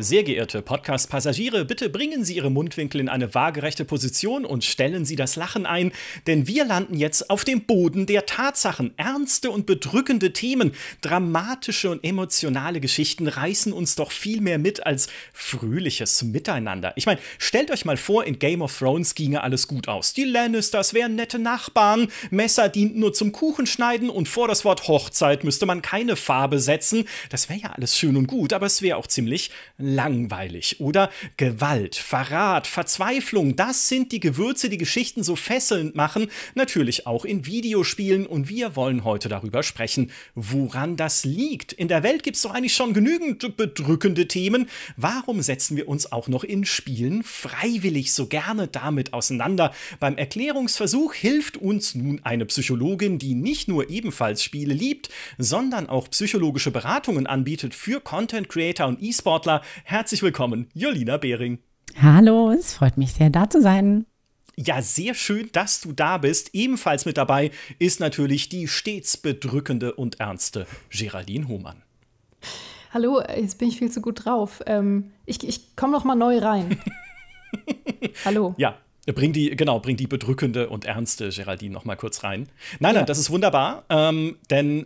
Sehr geehrte Podcast-Passagiere, bitte bringen Sie Ihre Mundwinkel in eine waagerechte Position und stellen Sie das Lachen ein, denn wir landen jetzt auf dem Boden der Tatsachen. Ernste und bedrückende Themen, dramatische und emotionale Geschichten reißen uns doch viel mehr mit als fröhliches Miteinander. Ich meine, stellt euch mal vor, in Game of Thrones ginge alles gut aus. Die Lannisters wären nette Nachbarn, Messer dienten nur zum Kuchenschneiden und vor das Wort Hochzeit müsste man keine Farbe setzen. Das wäre ja alles schön und gut, aber es wäre auch ziemlich langweilig. Oder Gewalt, Verrat, Verzweiflung, das sind die Gewürze, die Geschichten so fesselnd machen, natürlich auch in Videospielen und wir wollen heute darüber sprechen, woran das liegt. In der Welt gibt es doch eigentlich schon genügend bedrückende Themen. Warum setzen wir uns auch noch in Spielen freiwillig so gerne damit auseinander? Beim Erklärungsversuch hilft uns nun eine Psychologin, die nicht nur ebenfalls Spiele liebt, sondern auch psychologische Beratungen anbietet für Content Creator und E-Sportler, Herzlich willkommen, Jolina Behring. Hallo, es freut mich sehr, da zu sein. Ja, sehr schön, dass du da bist. Ebenfalls mit dabei ist natürlich die stets bedrückende und ernste Geraldine Hohmann. Hallo, jetzt bin ich viel zu gut drauf. Ähm, ich ich komme noch mal neu rein. Hallo. Ja, Bring die, genau, bring die bedrückende und ernste Geraldine noch mal kurz rein. Nein, nein, ja. das ist wunderbar, ähm, denn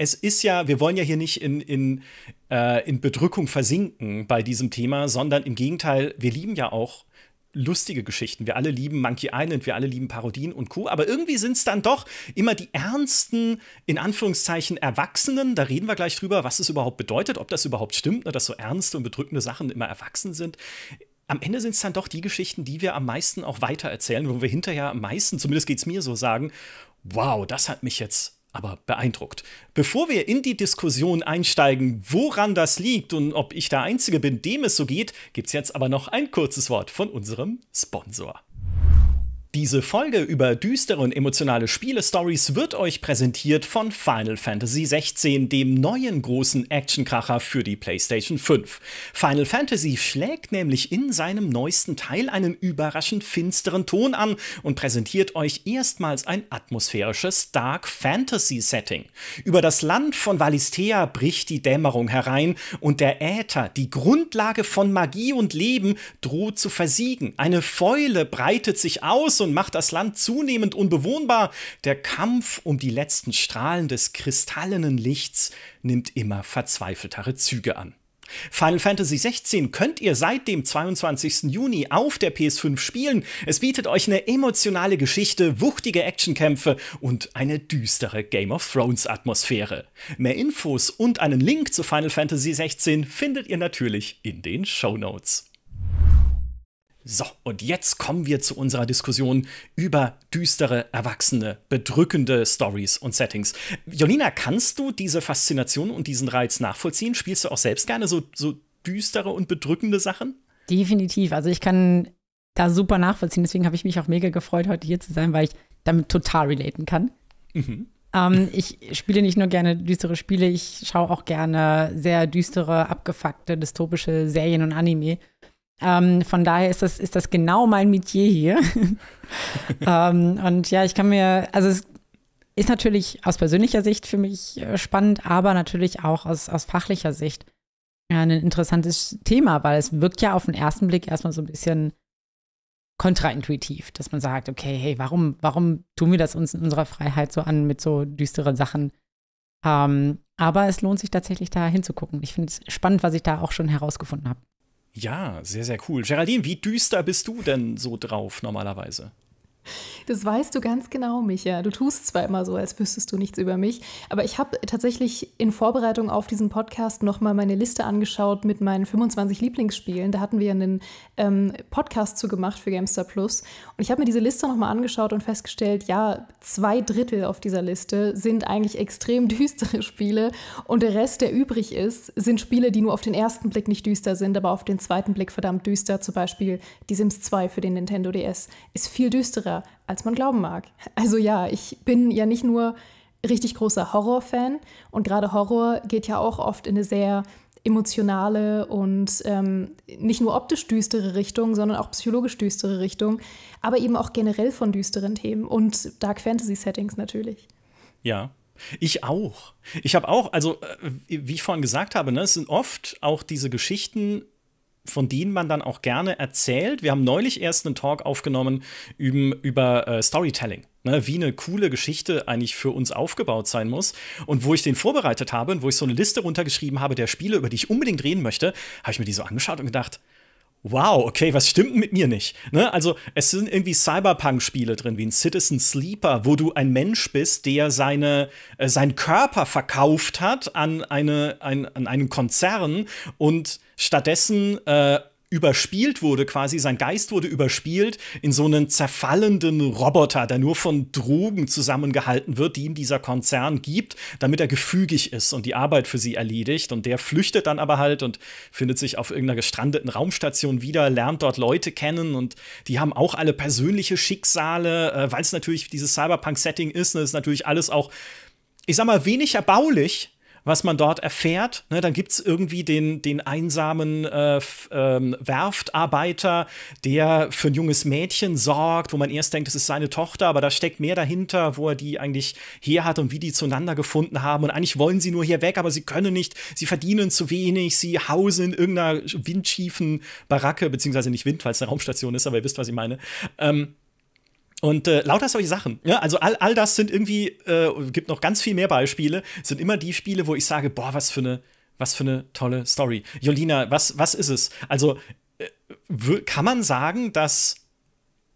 es ist ja, wir wollen ja hier nicht in, in, äh, in Bedrückung versinken bei diesem Thema, sondern im Gegenteil, wir lieben ja auch lustige Geschichten. Wir alle lieben Monkey Island, wir alle lieben Parodien und Co. Aber irgendwie sind es dann doch immer die ernsten, in Anführungszeichen, Erwachsenen. Da reden wir gleich drüber, was es überhaupt bedeutet, ob das überhaupt stimmt, ne, dass so ernste und bedrückende Sachen immer erwachsen sind. Am Ende sind es dann doch die Geschichten, die wir am meisten auch weitererzählen, wo wir hinterher am meisten, zumindest geht es mir so, sagen, wow, das hat mich jetzt aber beeindruckt. Bevor wir in die Diskussion einsteigen, woran das liegt und ob ich der Einzige bin, dem es so geht, gibt es jetzt aber noch ein kurzes Wort von unserem Sponsor. Diese Folge über düstere und emotionale Spiele-Stories wird euch präsentiert von Final Fantasy XVI, dem neuen großen Actionkracher für die PlayStation 5. Final Fantasy schlägt nämlich in seinem neuesten Teil einen überraschend finsteren Ton an und präsentiert euch erstmals ein atmosphärisches Dark Fantasy Setting. Über das Land von Valistea bricht die Dämmerung herein und der Äther, die Grundlage von Magie und Leben, droht zu versiegen. Eine Fäule breitet sich aus Saxon macht das Land zunehmend unbewohnbar. Der Kampf um die letzten Strahlen des kristallenen Lichts nimmt immer verzweifeltere Züge an. Final Fantasy XVI könnt ihr seit dem 22. Juni auf der PS5 spielen. Es bietet euch eine emotionale Geschichte, wuchtige Actionkämpfe und eine düstere Game of Thrones Atmosphäre. Mehr Infos und einen Link zu Final Fantasy XVI findet ihr natürlich in den Show Notes. So, und jetzt kommen wir zu unserer Diskussion über düstere, erwachsene, bedrückende Stories und Settings. Jolina, kannst du diese Faszination und diesen Reiz nachvollziehen? Spielst du auch selbst gerne so, so düstere und bedrückende Sachen? Definitiv. Also ich kann da super nachvollziehen. Deswegen habe ich mich auch mega gefreut, heute hier zu sein, weil ich damit total relaten kann. Mhm. Ähm, ich spiele nicht nur gerne düstere Spiele, ich schaue auch gerne sehr düstere, abgefuckte, dystopische Serien und Anime. Ähm, von daher ist das, ist das genau mein Metier hier. ähm, und ja, ich kann mir, also es ist natürlich aus persönlicher Sicht für mich äh, spannend, aber natürlich auch aus, aus fachlicher Sicht äh, ein interessantes Thema, weil es wirkt ja auf den ersten Blick erstmal so ein bisschen kontraintuitiv, dass man sagt, okay, hey, warum, warum tun wir das uns in unserer Freiheit so an mit so düsteren Sachen? Ähm, aber es lohnt sich tatsächlich da hinzugucken. Ich finde es spannend, was ich da auch schon herausgefunden habe. Ja, sehr, sehr cool. Geraldine, wie düster bist du denn so drauf normalerweise? Das weißt du ganz genau, Micha. Du tust zwar immer so, als wüsstest du nichts über mich, aber ich habe tatsächlich in Vorbereitung auf diesen Podcast nochmal meine Liste angeschaut mit meinen 25 Lieblingsspielen. Da hatten wir einen ähm, Podcast zu gemacht für Gamestar Plus. Und ich habe mir diese Liste nochmal angeschaut und festgestellt, ja, zwei Drittel auf dieser Liste sind eigentlich extrem düstere Spiele und der Rest, der übrig ist, sind Spiele, die nur auf den ersten Blick nicht düster sind, aber auf den zweiten Blick verdammt düster. Zum Beispiel die Sims 2 für den Nintendo DS ist viel düsterer weiter, als man glauben mag. Also ja, ich bin ja nicht nur richtig großer Horrorfan und gerade Horror geht ja auch oft in eine sehr emotionale und ähm, nicht nur optisch düstere Richtung, sondern auch psychologisch düstere Richtung, aber eben auch generell von düsteren Themen und Dark Fantasy Settings natürlich. Ja, ich auch. Ich habe auch, also äh, wie ich vorhin gesagt habe, ne, es sind oft auch diese Geschichten von denen man dann auch gerne erzählt. Wir haben neulich erst einen Talk aufgenommen über, äh, Storytelling. Ne, wie eine coole Geschichte eigentlich für uns aufgebaut sein muss. Und wo ich den vorbereitet habe und wo ich so eine Liste runtergeschrieben habe der Spiele, über die ich unbedingt reden möchte, habe ich mir die so angeschaut und gedacht, wow, okay, was stimmt mit mir nicht? Ne? Also, es sind irgendwie Cyberpunk-Spiele drin, wie ein Citizen Sleeper, wo du ein Mensch bist, der seine, äh, seinen Körper verkauft hat an, eine, ein, an einen Konzern und stattdessen äh, überspielt wurde, quasi sein Geist wurde überspielt in so einen zerfallenden Roboter, der nur von Drogen zusammengehalten wird, die ihm dieser Konzern gibt, damit er gefügig ist und die Arbeit für sie erledigt. Und der flüchtet dann aber halt und findet sich auf irgendeiner gestrandeten Raumstation wieder, lernt dort Leute kennen und die haben auch alle persönliche Schicksale, äh, weil es natürlich dieses Cyberpunk-Setting ist. Ne, ist natürlich alles auch, ich sag mal, wenig erbaulich, was man dort erfährt. Ne, dann gibt es irgendwie den, den einsamen äh, ähm, Werftarbeiter, der für ein junges Mädchen sorgt, wo man erst denkt, es ist seine Tochter, aber da steckt mehr dahinter, wo er die eigentlich her hat und wie die zueinander gefunden haben. Und eigentlich wollen sie nur hier weg, aber sie können nicht, sie verdienen zu wenig, sie hausen in irgendeiner windschiefen Baracke, beziehungsweise nicht Wind, weil es eine Raumstation ist, aber ihr wisst, was ich meine. Ähm, und äh, lauter solche Sachen. Ja, ne? also all, all das sind irgendwie, äh, gibt noch ganz viel mehr Beispiele, sind immer die Spiele, wo ich sage, boah, was für eine, was für eine tolle Story. Jolina, was, was ist es? Also äh, kann man sagen, dass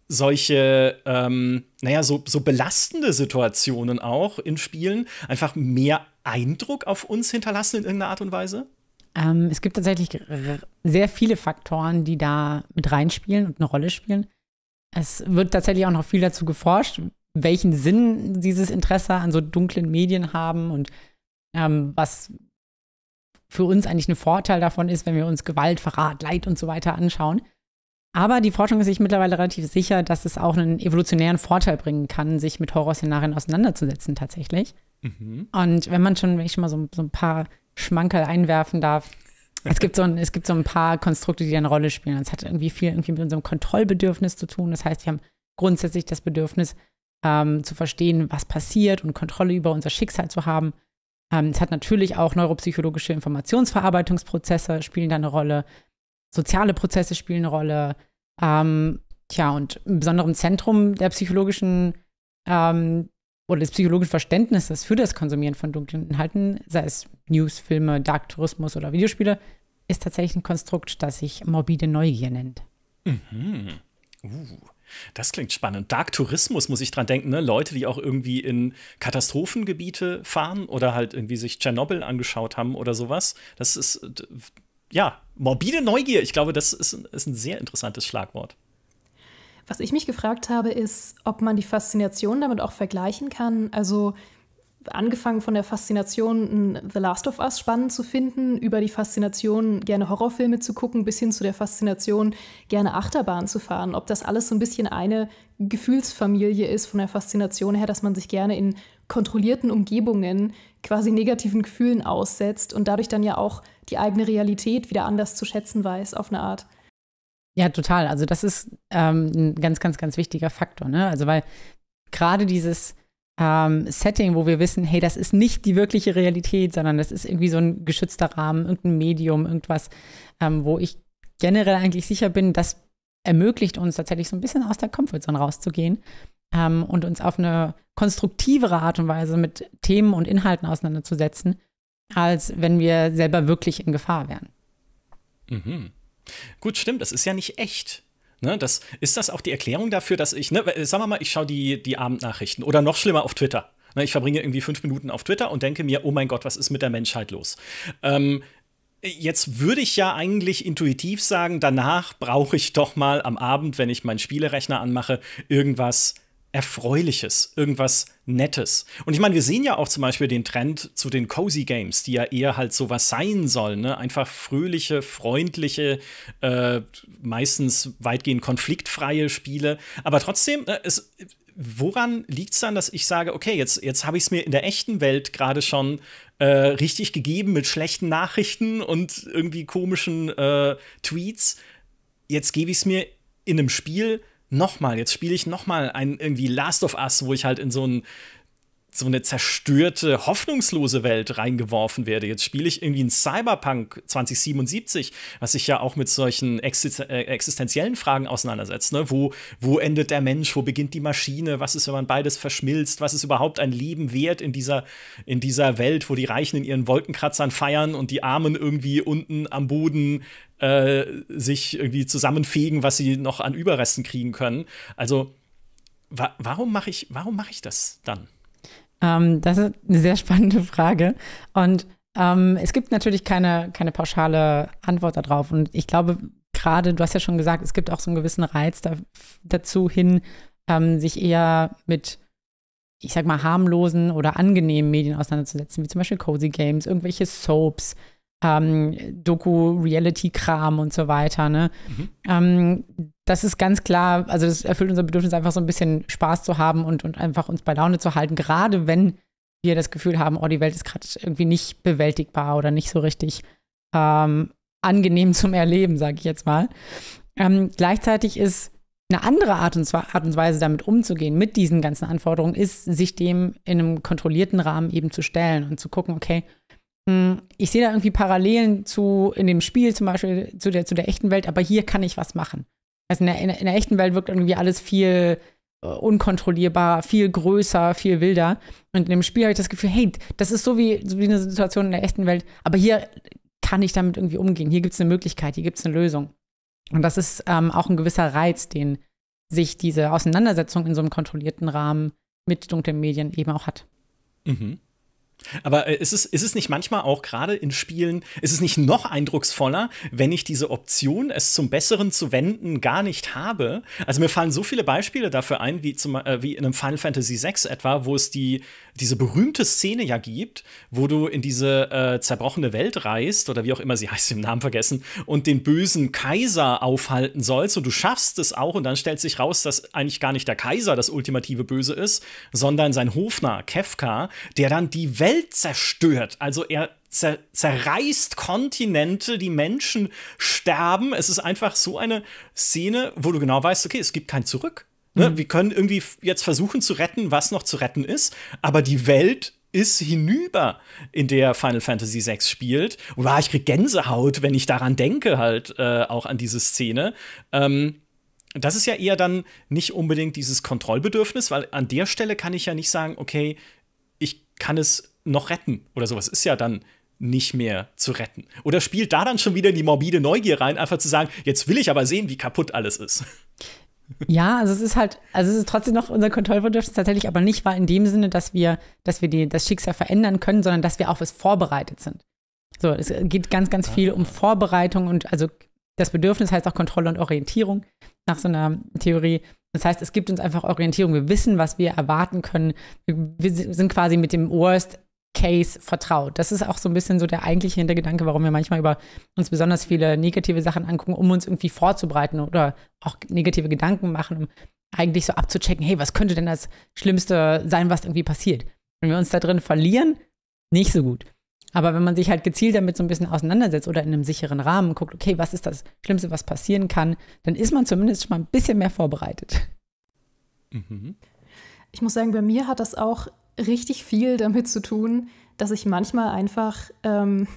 solche, ähm, naja, so, so belastende Situationen auch in Spielen einfach mehr Eindruck auf uns hinterlassen in irgendeiner Art und Weise? Ähm, es gibt tatsächlich sehr viele Faktoren, die da mit reinspielen und eine Rolle spielen. Es wird tatsächlich auch noch viel dazu geforscht, welchen Sinn dieses Interesse an so dunklen Medien haben und ähm, was für uns eigentlich ein Vorteil davon ist, wenn wir uns Gewalt, Verrat, Leid und so weiter anschauen. Aber die Forschung ist sich mittlerweile relativ sicher, dass es auch einen evolutionären Vorteil bringen kann, sich mit Horrorszenarien auseinanderzusetzen tatsächlich. Mhm. Und wenn man schon, wenn ich schon mal so, so ein paar Schmankerl einwerfen darf, es, gibt so ein, es gibt so ein paar Konstrukte, die eine Rolle spielen. es hat irgendwie viel irgendwie mit unserem Kontrollbedürfnis zu tun. Das heißt, wir haben grundsätzlich das Bedürfnis, ähm, zu verstehen, was passiert und Kontrolle über unser Schicksal zu haben. Ähm, es hat natürlich auch neuropsychologische Informationsverarbeitungsprozesse spielen da eine Rolle. Soziale Prozesse spielen eine Rolle. Ähm, tja, und im besonderen Zentrum der psychologischen ähm, oder des psychologischen Verständnisses für das Konsumieren von dunklen Inhalten, sei es News, Filme, Dark Tourismus oder Videospiele, ist tatsächlich ein Konstrukt, das sich morbide Neugier nennt. Mhm. Uh. Das klingt spannend. Dark Tourismus muss ich dran denken, ne? Leute, die auch irgendwie in Katastrophengebiete fahren oder halt irgendwie sich Tschernobyl angeschaut haben oder sowas. Das ist ja morbide Neugier. Ich glaube, das ist, ist ein sehr interessantes Schlagwort. Was ich mich gefragt habe, ist, ob man die Faszination damit auch vergleichen kann. Also angefangen von der Faszination, The Last of Us spannend zu finden, über die Faszination, gerne Horrorfilme zu gucken, bis hin zu der Faszination, gerne Achterbahn zu fahren. Ob das alles so ein bisschen eine Gefühlsfamilie ist von der Faszination her, dass man sich gerne in kontrollierten Umgebungen quasi negativen Gefühlen aussetzt und dadurch dann ja auch die eigene Realität wieder anders zu schätzen weiß, auf eine Art. Ja, total. Also das ist ähm, ein ganz, ganz, ganz wichtiger Faktor. Ne? Also weil gerade dieses ähm, Setting, wo wir wissen, hey, das ist nicht die wirkliche Realität, sondern das ist irgendwie so ein geschützter Rahmen, irgendein Medium, irgendwas, ähm, wo ich generell eigentlich sicher bin, das ermöglicht uns tatsächlich so ein bisschen aus der Comfortzone rauszugehen ähm, und uns auf eine konstruktivere Art und Weise mit Themen und Inhalten auseinanderzusetzen, als wenn wir selber wirklich in Gefahr wären. Mhm. Gut, stimmt, das ist ja nicht echt. Ne, das, ist das auch die Erklärung dafür, dass ich, ne, sagen wir mal, ich schaue die, die Abendnachrichten oder noch schlimmer auf Twitter. Ne, ich verbringe irgendwie fünf Minuten auf Twitter und denke mir, oh mein Gott, was ist mit der Menschheit los? Ähm, jetzt würde ich ja eigentlich intuitiv sagen, danach brauche ich doch mal am Abend, wenn ich meinen Spielerechner anmache, irgendwas Erfreuliches, irgendwas Nettes. Und ich meine, wir sehen ja auch zum Beispiel den Trend zu den Cozy Games, die ja eher halt sowas sein sollen, ne? Einfach fröhliche, freundliche, äh, meistens weitgehend konfliktfreie Spiele. Aber trotzdem, äh, es, woran liegt es dann, dass ich sage, okay, jetzt, jetzt habe ich es mir in der echten Welt gerade schon äh, richtig gegeben mit schlechten Nachrichten und irgendwie komischen äh, Tweets. Jetzt gebe ich es mir in einem Spiel nochmal, jetzt spiele ich nochmal ein irgendwie Last of Us, wo ich halt in so ein so eine zerstörte, hoffnungslose Welt reingeworfen werde. Jetzt spiele ich irgendwie ein Cyberpunk 2077, was sich ja auch mit solchen äh, existenziellen Fragen auseinandersetzt. Ne? Wo, wo endet der Mensch? Wo beginnt die Maschine? Was ist, wenn man beides verschmilzt? Was ist überhaupt ein Leben wert in dieser, in dieser Welt, wo die Reichen in ihren Wolkenkratzern feiern und die Armen irgendwie unten am Boden äh, sich irgendwie zusammenfegen, was sie noch an Überresten kriegen können? Also, wa warum mache ich, warum mache ich das dann? Ähm, das ist eine sehr spannende Frage. Und ähm, es gibt natürlich keine, keine pauschale Antwort darauf. Und ich glaube, gerade, du hast ja schon gesagt, es gibt auch so einen gewissen Reiz da, dazu hin, ähm, sich eher mit, ich sag mal, harmlosen oder angenehmen Medien auseinanderzusetzen, wie zum Beispiel Cozy Games, irgendwelche Soaps, ähm, Doku-Reality-Kram und so weiter. Ne? Mhm. Ähm, das ist ganz klar, also das erfüllt unser Bedürfnis, einfach so ein bisschen Spaß zu haben und, und einfach uns bei Laune zu halten, gerade wenn wir das Gefühl haben, oh, die Welt ist gerade irgendwie nicht bewältigbar oder nicht so richtig ähm, angenehm zum Erleben, sage ich jetzt mal. Ähm, gleichzeitig ist eine andere Art und, Art und, Weise, damit umzugehen, mit diesen ganzen Anforderungen, ist, sich dem in einem kontrollierten Rahmen eben zu stellen und zu gucken, okay, hm, ich sehe da irgendwie Parallelen zu in dem Spiel zum Beispiel zu der, zu der echten Welt, aber hier kann ich was machen. Also in der, in der echten Welt wirkt irgendwie alles viel äh, unkontrollierbar, viel größer, viel wilder. Und in dem Spiel habe ich das Gefühl, hey, das ist so wie, so wie eine Situation in der echten Welt, aber hier kann ich damit irgendwie umgehen. Hier gibt es eine Möglichkeit, hier gibt es eine Lösung. Und das ist ähm, auch ein gewisser Reiz, den sich diese Auseinandersetzung in so einem kontrollierten Rahmen mit dunklen Medien eben auch hat. Mhm. Aber äh, ist es, ist es nicht manchmal auch gerade in Spielen, ist es nicht noch eindrucksvoller, wenn ich diese Option, es zum Besseren zu wenden, gar nicht habe? Also mir fallen so viele Beispiele dafür ein, wie, zum, äh, wie in einem Final Fantasy VI etwa, wo es die, diese berühmte Szene ja gibt, wo du in diese äh, zerbrochene Welt reist, oder wie auch immer sie heißt, im Namen vergessen, und den bösen Kaiser aufhalten sollst, und du schaffst es auch, und dann stellt sich raus, dass eigentlich gar nicht der Kaiser das ultimative Böse ist, sondern sein Hofner, Kefka, der dann die Welt Welt zerstört. Also er zer zerreißt Kontinente, die Menschen sterben. Es ist einfach so eine Szene, wo du genau weißt, okay, es gibt kein Zurück. Ne? Mhm. Wir können irgendwie jetzt versuchen zu retten, was noch zu retten ist, aber die Welt ist hinüber, in der Final Fantasy VI spielt. Und ah, ich kriege Gänsehaut, wenn ich daran denke, halt äh, auch an diese Szene. Ähm, das ist ja eher dann nicht unbedingt dieses Kontrollbedürfnis, weil an der Stelle kann ich ja nicht sagen, okay, ich kann es noch retten oder sowas. Ist ja dann nicht mehr zu retten. Oder spielt da dann schon wieder die morbide Neugier rein, einfach zu sagen, jetzt will ich aber sehen, wie kaputt alles ist. Ja, also es ist halt, also es ist trotzdem noch unser Kontrollbedürfnis tatsächlich, aber nicht wahr in dem Sinne, dass wir, dass wir die, das Schicksal verändern können, sondern dass wir auf es vorbereitet sind. So, es geht ganz, ganz viel um Vorbereitung und also das Bedürfnis heißt auch Kontrolle und Orientierung nach so einer Theorie. Das heißt, es gibt uns einfach Orientierung. Wir wissen, was wir erwarten können. Wir sind quasi mit dem Worst Case vertraut. Das ist auch so ein bisschen so der eigentliche Hintergedanke, warum wir manchmal über uns besonders viele negative Sachen angucken, um uns irgendwie vorzubereiten oder auch negative Gedanken machen, um eigentlich so abzuchecken, hey, was könnte denn das Schlimmste sein, was irgendwie passiert? Wenn wir uns da drin verlieren, nicht so gut. Aber wenn man sich halt gezielt damit so ein bisschen auseinandersetzt oder in einem sicheren Rahmen guckt, okay, was ist das Schlimmste, was passieren kann, dann ist man zumindest schon mal ein bisschen mehr vorbereitet. Mhm. Ich muss sagen, bei mir hat das auch richtig viel damit zu tun, dass ich manchmal einfach ähm,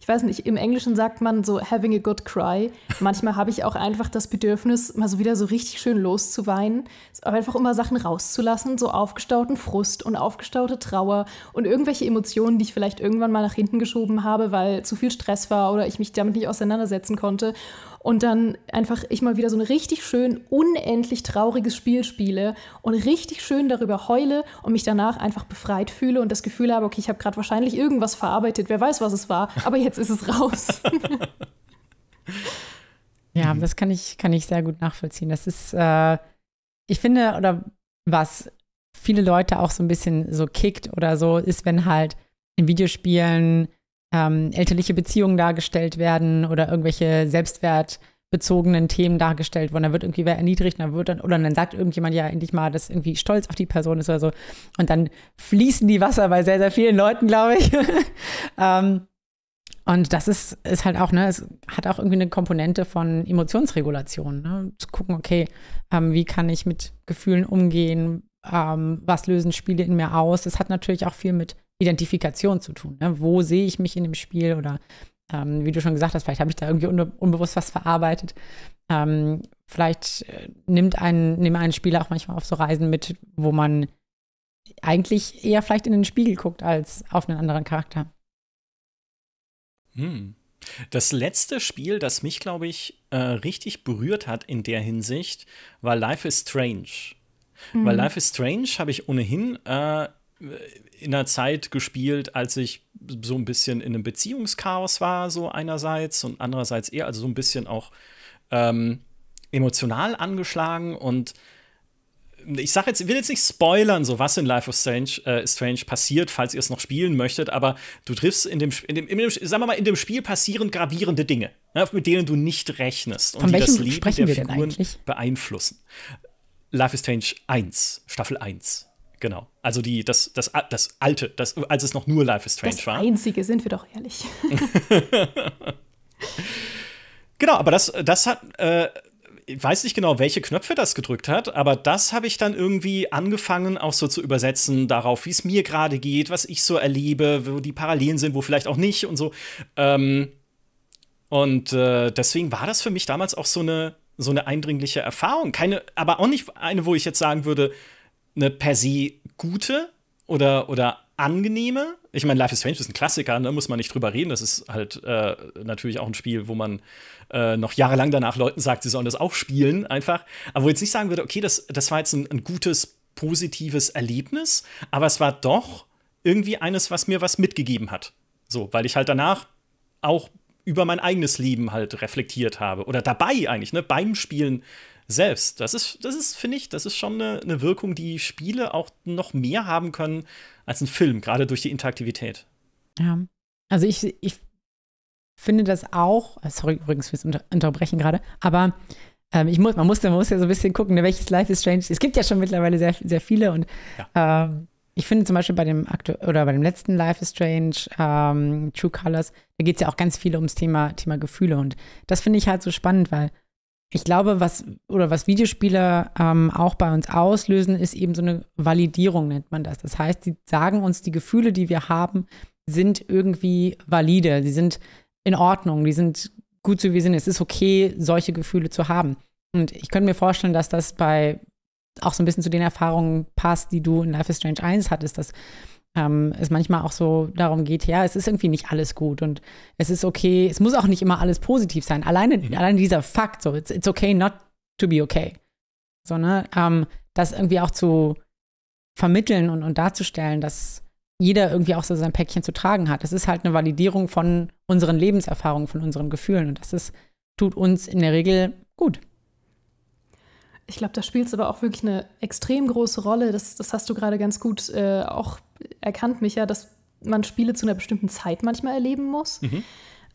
ich weiß nicht, im Englischen sagt man so having a good cry. Manchmal habe ich auch einfach das Bedürfnis, mal so wieder so richtig schön loszuweinen, aber einfach immer Sachen rauszulassen, so aufgestauten Frust und aufgestaute Trauer und irgendwelche Emotionen, die ich vielleicht irgendwann mal nach hinten geschoben habe, weil zu viel Stress war oder ich mich damit nicht auseinandersetzen konnte und dann einfach ich mal wieder so ein richtig schön unendlich trauriges Spiel spiele und richtig schön darüber heule und mich danach einfach befreit fühle und das Gefühl habe, okay, ich habe gerade wahrscheinlich irgendwas verarbeitet, wer weiß, was es war, aber jetzt ist es raus. ja, das kann ich, kann ich sehr gut nachvollziehen. Das ist, äh, ich finde, oder was viele Leute auch so ein bisschen so kickt oder so, ist, wenn halt in Videospielen ähm, elterliche Beziehungen dargestellt werden oder irgendwelche selbstwertbezogenen Themen dargestellt wurden. Da wird irgendwie wer erniedrigt, dann wird dann, oder dann sagt irgendjemand ja endlich mal, dass irgendwie stolz auf die Person ist oder so. Und dann fließen die Wasser bei sehr, sehr vielen Leuten, glaube ich. ähm, und das ist, ist halt auch, ne, es hat auch irgendwie eine Komponente von Emotionsregulation. Ne? Zu gucken, okay, ähm, wie kann ich mit Gefühlen umgehen? Ähm, was lösen Spiele in mir aus? Es hat natürlich auch viel mit Identifikation zu tun. Ne? Wo sehe ich mich in dem Spiel? Oder ähm, wie du schon gesagt hast, vielleicht habe ich da irgendwie unbe unbewusst was verarbeitet. Ähm, vielleicht äh, nimmt einen, nehmen einen Spieler auch manchmal auf so Reisen mit, wo man eigentlich eher vielleicht in den Spiegel guckt als auf einen anderen Charakter. Hm. Das letzte Spiel, das mich, glaube ich, äh, richtig berührt hat in der Hinsicht, war Life is Strange. Mhm. Weil Life is Strange habe ich ohnehin äh, in einer Zeit gespielt, als ich so ein bisschen in einem Beziehungschaos war, so einerseits und andererseits eher, also so ein bisschen auch ähm, emotional angeschlagen und ich sage jetzt, will jetzt nicht spoilern, so was in Life of Strange, äh, Strange passiert, falls ihr es noch spielen möchtet, aber du triffst in dem, in dem, in dem, sagen wir mal, in dem Spiel passieren gravierende Dinge, ne, mit denen du nicht rechnest Von und die das Leben der Figuren beeinflussen. Life is Strange 1, Staffel 1. Genau. Also die, das, das, das alte, das, als es noch nur Life is Strange das war. Das einzige, sind wir doch ehrlich. genau, aber das, das hat, äh, ich weiß nicht genau, welche Knöpfe das gedrückt hat, aber das habe ich dann irgendwie angefangen, auch so zu übersetzen darauf, wie es mir gerade geht, was ich so erlebe, wo die Parallelen sind, wo vielleicht auch nicht und so. Ähm, und äh, deswegen war das für mich damals auch so eine, so eine eindringliche Erfahrung. Keine, aber auch nicht eine, wo ich jetzt sagen würde, eine per se gute oder, oder angenehme. Ich meine, Life is Strange ist ein Klassiker, da ne? muss man nicht drüber reden. Das ist halt äh, natürlich auch ein Spiel, wo man äh, noch jahrelang danach Leuten sagt, sie sollen das auch spielen, einfach. Aber wo ich jetzt nicht sagen würde, okay, das, das war jetzt ein, ein gutes, positives Erlebnis, aber es war doch irgendwie eines, was mir was mitgegeben hat. So, weil ich halt danach auch über mein eigenes Leben halt reflektiert habe. Oder dabei eigentlich, ne, beim Spielen selbst. Das ist, das ist finde ich, das ist schon eine, eine Wirkung, die Spiele auch noch mehr haben können als ein Film, gerade durch die Interaktivität. Ja, also ich, ich finde das auch, äh, sorry übrigens fürs Unter Unterbrechen gerade, aber ähm, ich muss, man, muss, man muss ja so ein bisschen gucken, ne, welches Life is Strange. Es gibt ja schon mittlerweile sehr, sehr viele und ja. ähm, ich finde zum Beispiel bei dem Aktu oder bei dem letzten Life is Strange, ähm, True Colors, da geht es ja auch ganz viel ums Thema, Thema Gefühle. Und das finde ich halt so spannend, weil ich glaube, was oder was Videospiele ähm, auch bei uns auslösen, ist eben so eine Validierung, nennt man das. Das heißt, sie sagen uns, die Gefühle, die wir haben, sind irgendwie valide, sie sind in Ordnung, die sind gut so wie sie sind. Es ist okay, solche Gefühle zu haben. Und ich könnte mir vorstellen, dass das bei auch so ein bisschen zu den Erfahrungen passt, die du in Life is Strange 1 hattest, dass ähm, es manchmal auch so darum geht, ja, es ist irgendwie nicht alles gut und es ist okay, es muss auch nicht immer alles positiv sein. Alleine, mhm. alleine dieser Fakt, so, it's, it's okay not to be okay. So, ne? Ähm, das irgendwie auch zu vermitteln und, und darzustellen, dass jeder irgendwie auch so sein Päckchen zu tragen hat. Das ist halt eine Validierung von unseren Lebenserfahrungen, von unseren Gefühlen und das ist, tut uns in der Regel gut. Ich glaube, da spielt es aber auch wirklich eine extrem große Rolle. Das, das hast du gerade ganz gut äh, auch erkannt, Micha, dass man Spiele zu einer bestimmten Zeit manchmal erleben muss. Mhm.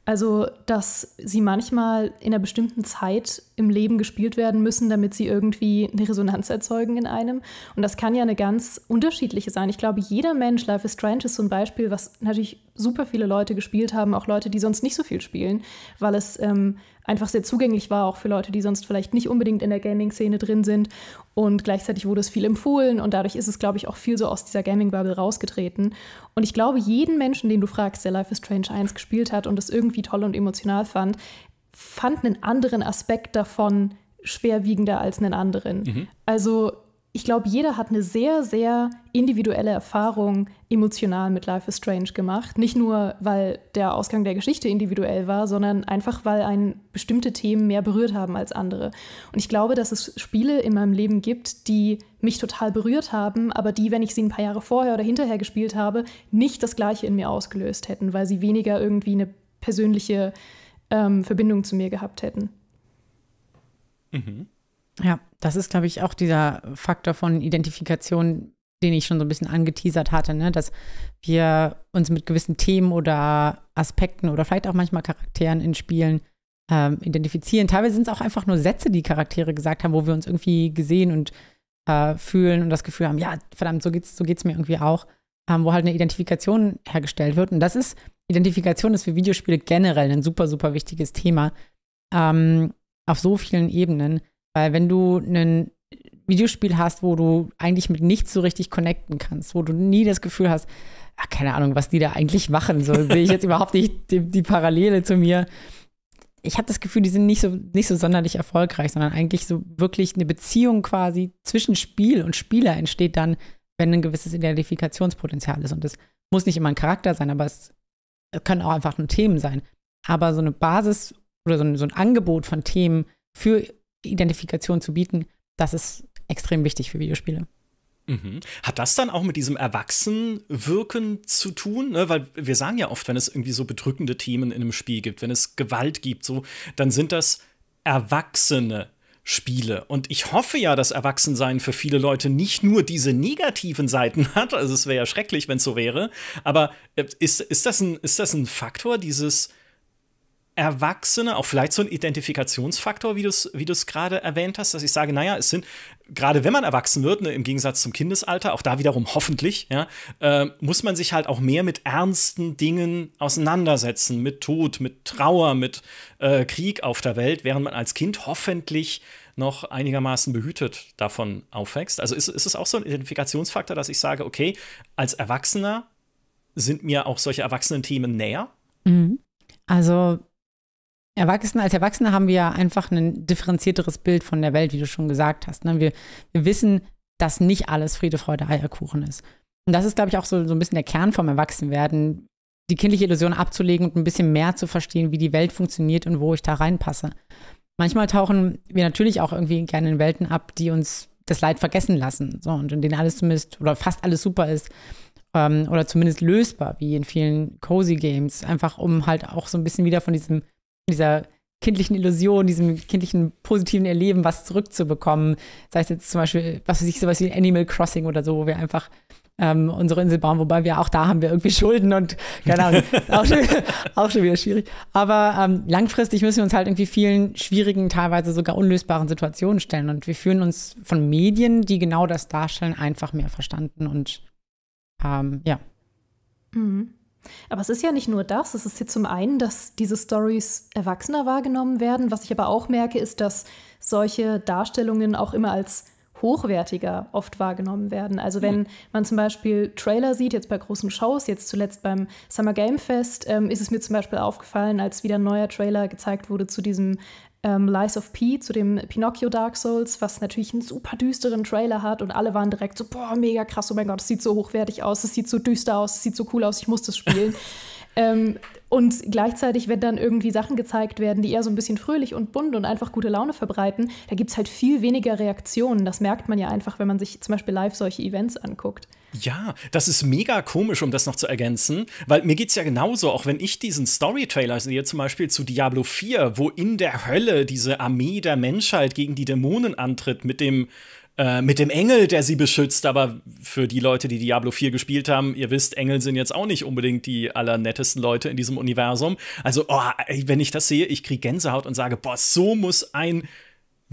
Also, dass sie manchmal in einer bestimmten Zeit im Leben gespielt werden müssen, damit sie irgendwie eine Resonanz erzeugen in einem. Und das kann ja eine ganz unterschiedliche sein. Ich glaube, jeder Mensch, Life is Strange ist so ein Beispiel, was natürlich super viele Leute gespielt haben, auch Leute, die sonst nicht so viel spielen, weil es ähm, einfach sehr zugänglich war, auch für Leute, die sonst vielleicht nicht unbedingt in der Gaming-Szene drin sind. Und gleichzeitig wurde es viel empfohlen und dadurch ist es, glaube ich, auch viel so aus dieser Gaming-Bubble rausgetreten. Und ich glaube, jeden Menschen, den du fragst, der Life is Strange 1 gespielt hat und es irgendwie toll und emotional fand, fand einen anderen Aspekt davon schwerwiegender als einen anderen. Mhm. Also ich glaube, jeder hat eine sehr, sehr individuelle Erfahrung emotional mit Life is Strange gemacht. Nicht nur, weil der Ausgang der Geschichte individuell war, sondern einfach, weil einen bestimmte Themen mehr berührt haben als andere. Und ich glaube, dass es Spiele in meinem Leben gibt, die mich total berührt haben, aber die, wenn ich sie ein paar Jahre vorher oder hinterher gespielt habe, nicht das gleiche in mir ausgelöst hätten, weil sie weniger irgendwie eine persönliche ähm, Verbindung zu mir gehabt hätten. Mhm. Ja, das ist, glaube ich, auch dieser Faktor von Identifikation, den ich schon so ein bisschen angeteasert hatte, ne? dass wir uns mit gewissen Themen oder Aspekten oder vielleicht auch manchmal Charakteren in Spielen ähm, identifizieren. Teilweise sind es auch einfach nur Sätze, die Charaktere gesagt haben, wo wir uns irgendwie gesehen und äh, fühlen und das Gefühl haben, ja, verdammt, so geht's, so geht's mir irgendwie auch, ähm, wo halt eine Identifikation hergestellt wird. Und das ist Identifikation ist für Videospiele generell ein super, super wichtiges Thema ähm, auf so vielen Ebenen, weil wenn du ein Videospiel hast, wo du eigentlich mit nichts so richtig connecten kannst, wo du nie das Gefühl hast, ach, keine Ahnung, was die da eigentlich machen, so sehe ich jetzt überhaupt nicht die, die Parallele zu mir. Ich habe das Gefühl, die sind nicht so, nicht so sonderlich erfolgreich, sondern eigentlich so wirklich eine Beziehung quasi zwischen Spiel und Spieler entsteht dann, wenn ein gewisses Identifikationspotenzial ist. Und das muss nicht immer ein Charakter sein, aber es können auch einfach nur Themen sein, aber so eine Basis oder so ein, so ein Angebot von Themen für Identifikation zu bieten, das ist extrem wichtig für Videospiele. Mhm. Hat das dann auch mit diesem Erwachsenwirken zu tun? Ne? Weil wir sagen ja oft, wenn es irgendwie so bedrückende Themen in einem Spiel gibt, wenn es Gewalt gibt, so, dann sind das Erwachsene, spiele. Und ich hoffe ja, dass Erwachsensein für viele Leute nicht nur diese negativen Seiten hat. Also es wäre ja schrecklich, wenn es so wäre. Aber äh, ist, ist, das ein, ist das ein Faktor, dieses Erwachsene, auch vielleicht so ein Identifikationsfaktor, wie du es wie gerade erwähnt hast, dass ich sage, naja, es sind gerade wenn man erwachsen wird, ne, im Gegensatz zum Kindesalter, auch da wiederum hoffentlich, ja, äh, muss man sich halt auch mehr mit ernsten Dingen auseinandersetzen, mit Tod, mit Trauer, mit äh, Krieg auf der Welt, während man als Kind hoffentlich noch einigermaßen behütet davon aufwächst. Also ist, ist es auch so ein Identifikationsfaktor, dass ich sage, okay, als Erwachsener sind mir auch solche Erwachsenen-Themen näher? Mhm. Also Erwachsene, als Erwachsene haben wir ja einfach ein differenzierteres Bild von der Welt, wie du schon gesagt hast. Ne? Wir, wir wissen, dass nicht alles Friede, Freude, Eierkuchen ist. Und das ist, glaube ich, auch so, so ein bisschen der Kern vom Erwachsenwerden, die kindliche Illusion abzulegen und ein bisschen mehr zu verstehen, wie die Welt funktioniert und wo ich da reinpasse. Manchmal tauchen wir natürlich auch irgendwie gerne in Welten ab, die uns das Leid vergessen lassen. So, und in denen alles zumindest oder fast alles super ist. Ähm, oder zumindest lösbar, wie in vielen Cozy Games. Einfach um halt auch so ein bisschen wieder von diesem dieser kindlichen Illusion, diesem kindlichen positiven Erleben was zurückzubekommen. Sei es jetzt zum Beispiel, was weiß ich, sowas wie Animal Crossing oder so, wo wir einfach ähm, unsere Insel bauen, wobei wir auch da haben wir irgendwie Schulden und keine Ahnung, auch, schon, auch, schon, wieder schwierig. Aber ähm, langfristig müssen wir uns halt irgendwie vielen schwierigen, teilweise sogar unlösbaren Situationen stellen und wir fühlen uns von Medien, die genau das darstellen, einfach mehr verstanden und ähm, ja. Mhm. Aber es ist ja nicht nur das. Es ist hier zum einen, dass diese Stories erwachsener wahrgenommen werden. Was ich aber auch merke, ist, dass solche Darstellungen auch immer als hochwertiger oft wahrgenommen werden. Also wenn man zum Beispiel Trailer sieht, jetzt bei großen Shows, jetzt zuletzt beim Summer Game Fest, ähm, ist es mir zum Beispiel aufgefallen, als wieder ein neuer Trailer gezeigt wurde zu diesem ähm, Lies of P zu dem Pinocchio Dark Souls, was natürlich einen super düsteren Trailer hat und alle waren direkt so, boah, mega krass, oh mein Gott, es sieht so hochwertig aus, es sieht so düster aus, es sieht so cool aus, ich muss das spielen. ähm, und gleichzeitig, wenn dann irgendwie Sachen gezeigt werden, die eher so ein bisschen fröhlich und bunt und einfach gute Laune verbreiten, da gibt es halt viel weniger Reaktionen. Das merkt man ja einfach, wenn man sich zum Beispiel live solche Events anguckt. Ja, das ist mega komisch, um das noch zu ergänzen, weil mir geht es ja genauso, auch wenn ich diesen Story-Trailer sehe, zum Beispiel zu Diablo 4, wo in der Hölle diese Armee der Menschheit gegen die Dämonen antritt, mit dem, äh, mit dem Engel, der sie beschützt, aber für die Leute, die Diablo 4 gespielt haben, ihr wisst, Engel sind jetzt auch nicht unbedingt die allernettesten Leute in diesem Universum. Also, oh, wenn ich das sehe, ich kriege Gänsehaut und sage, boah, so muss ein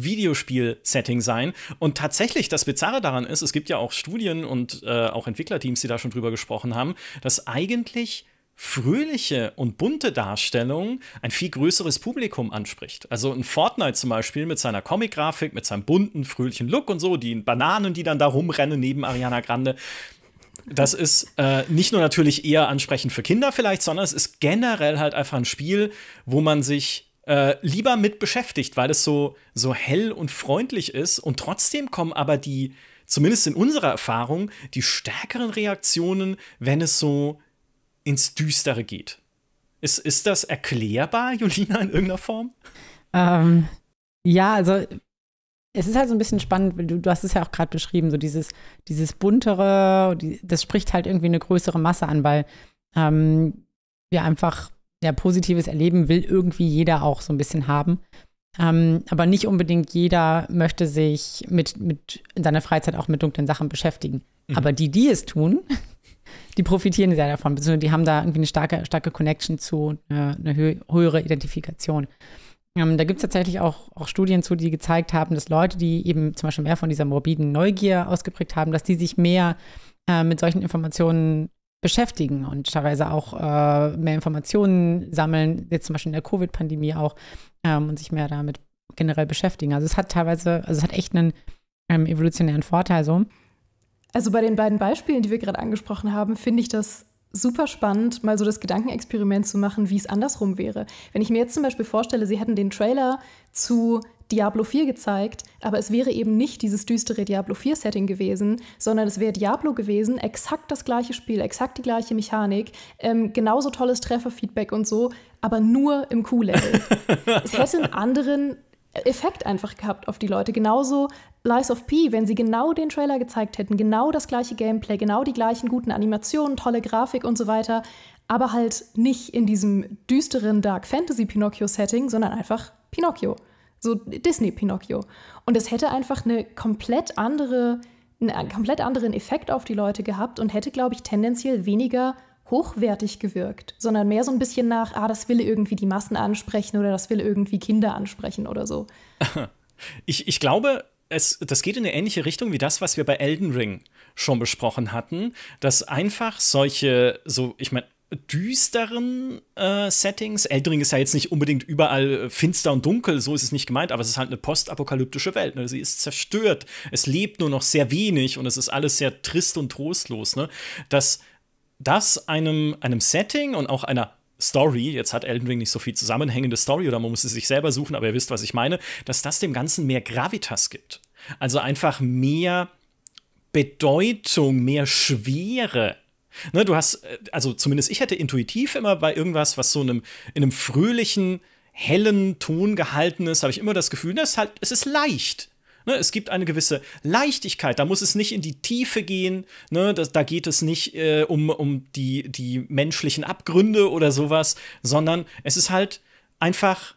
Videospiel-Setting sein. Und tatsächlich, das Bizarre daran ist, es gibt ja auch Studien und äh, auch Entwicklerteams, die da schon drüber gesprochen haben, dass eigentlich fröhliche und bunte Darstellung ein viel größeres Publikum anspricht. Also ein Fortnite zum Beispiel mit seiner Comic-Grafik, mit seinem bunten, fröhlichen Look und so, die Bananen, die dann da rumrennen neben Ariana Grande. Das ist äh, nicht nur natürlich eher ansprechend für Kinder vielleicht, sondern es ist generell halt einfach ein Spiel, wo man sich äh, lieber mit beschäftigt, weil es so, so hell und freundlich ist. Und trotzdem kommen aber die, zumindest in unserer Erfahrung, die stärkeren Reaktionen, wenn es so ins Düstere geht. Ist, ist das erklärbar, Julina, in irgendeiner Form? Ähm, ja, also es ist halt so ein bisschen spannend, du, du hast es ja auch gerade beschrieben, so dieses, dieses buntere, die, das spricht halt irgendwie eine größere Masse an, weil ähm, wir einfach ja, positives Erleben will irgendwie jeder auch so ein bisschen haben. Ähm, aber nicht unbedingt jeder möchte sich mit, mit in seiner Freizeit auch mit dunklen Sachen beschäftigen. Mhm. Aber die, die es tun, die profitieren sehr davon, beziehungsweise die haben da irgendwie eine starke, starke Connection zu, eine, äh, eine hö höhere Identifikation. Ähm, da gibt es tatsächlich auch, auch Studien zu, die gezeigt haben, dass Leute, die eben zum Beispiel mehr von dieser morbiden Neugier ausgeprägt haben, dass die sich mehr äh, mit solchen Informationen beschäftigen und teilweise auch äh, mehr Informationen sammeln, jetzt zum Beispiel in der Covid-Pandemie auch ähm, und sich mehr damit generell beschäftigen. Also es hat teilweise, also es hat echt einen ähm, evolutionären Vorteil so. Also bei den beiden Beispielen, die wir gerade angesprochen haben, finde ich das super spannend, mal so das Gedankenexperiment zu machen, wie es andersrum wäre. Wenn ich mir jetzt zum Beispiel vorstelle, Sie hätten den Trailer zu Diablo 4 gezeigt, aber es wäre eben nicht dieses düstere Diablo 4 Setting gewesen, sondern es wäre Diablo gewesen, exakt das gleiche Spiel, exakt die gleiche Mechanik, ähm, genauso tolles Trefferfeedback und so, aber nur im Q-Level. es hätte einen anderen Effekt einfach gehabt auf die Leute. Genauso Lies of P, wenn sie genau den Trailer gezeigt hätten, genau das gleiche Gameplay, genau die gleichen guten Animationen, tolle Grafik und so weiter, aber halt nicht in diesem düsteren Dark Fantasy Pinocchio Setting, sondern einfach Pinocchio. So Disney-Pinocchio. Und es hätte einfach eine komplett andere, einen komplett anderen Effekt auf die Leute gehabt und hätte, glaube ich, tendenziell weniger hochwertig gewirkt, sondern mehr so ein bisschen nach, ah, das will irgendwie die Massen ansprechen oder das will irgendwie Kinder ansprechen oder so. Ich, ich glaube, es, das geht in eine ähnliche Richtung wie das, was wir bei Elden Ring schon besprochen hatten, dass einfach solche, so, ich meine, düsteren äh, Settings. Eldring ist ja jetzt nicht unbedingt überall äh, finster und dunkel, so ist es nicht gemeint, aber es ist halt eine postapokalyptische Welt. Ne? Sie ist zerstört, es lebt nur noch sehr wenig und es ist alles sehr trist und trostlos. Ne? Dass das einem, einem Setting und auch einer Story, jetzt hat Elden Ring nicht so viel zusammenhängende Story oder man muss sie sich selber suchen, aber ihr wisst, was ich meine, dass das dem Ganzen mehr Gravitas gibt. Also einfach mehr Bedeutung, mehr Schwere Ne, du hast, äh, also zumindest ich hätte intuitiv immer bei irgendwas, was so einem, in einem fröhlichen, hellen Ton gehalten ist, habe ich immer das Gefühl, das ne, ist halt, es ist leicht. Ne, es gibt eine gewisse Leichtigkeit, da muss es nicht in die Tiefe gehen, ne, da, da, geht es nicht äh, um, um die, die menschlichen Abgründe oder sowas, sondern es ist halt einfach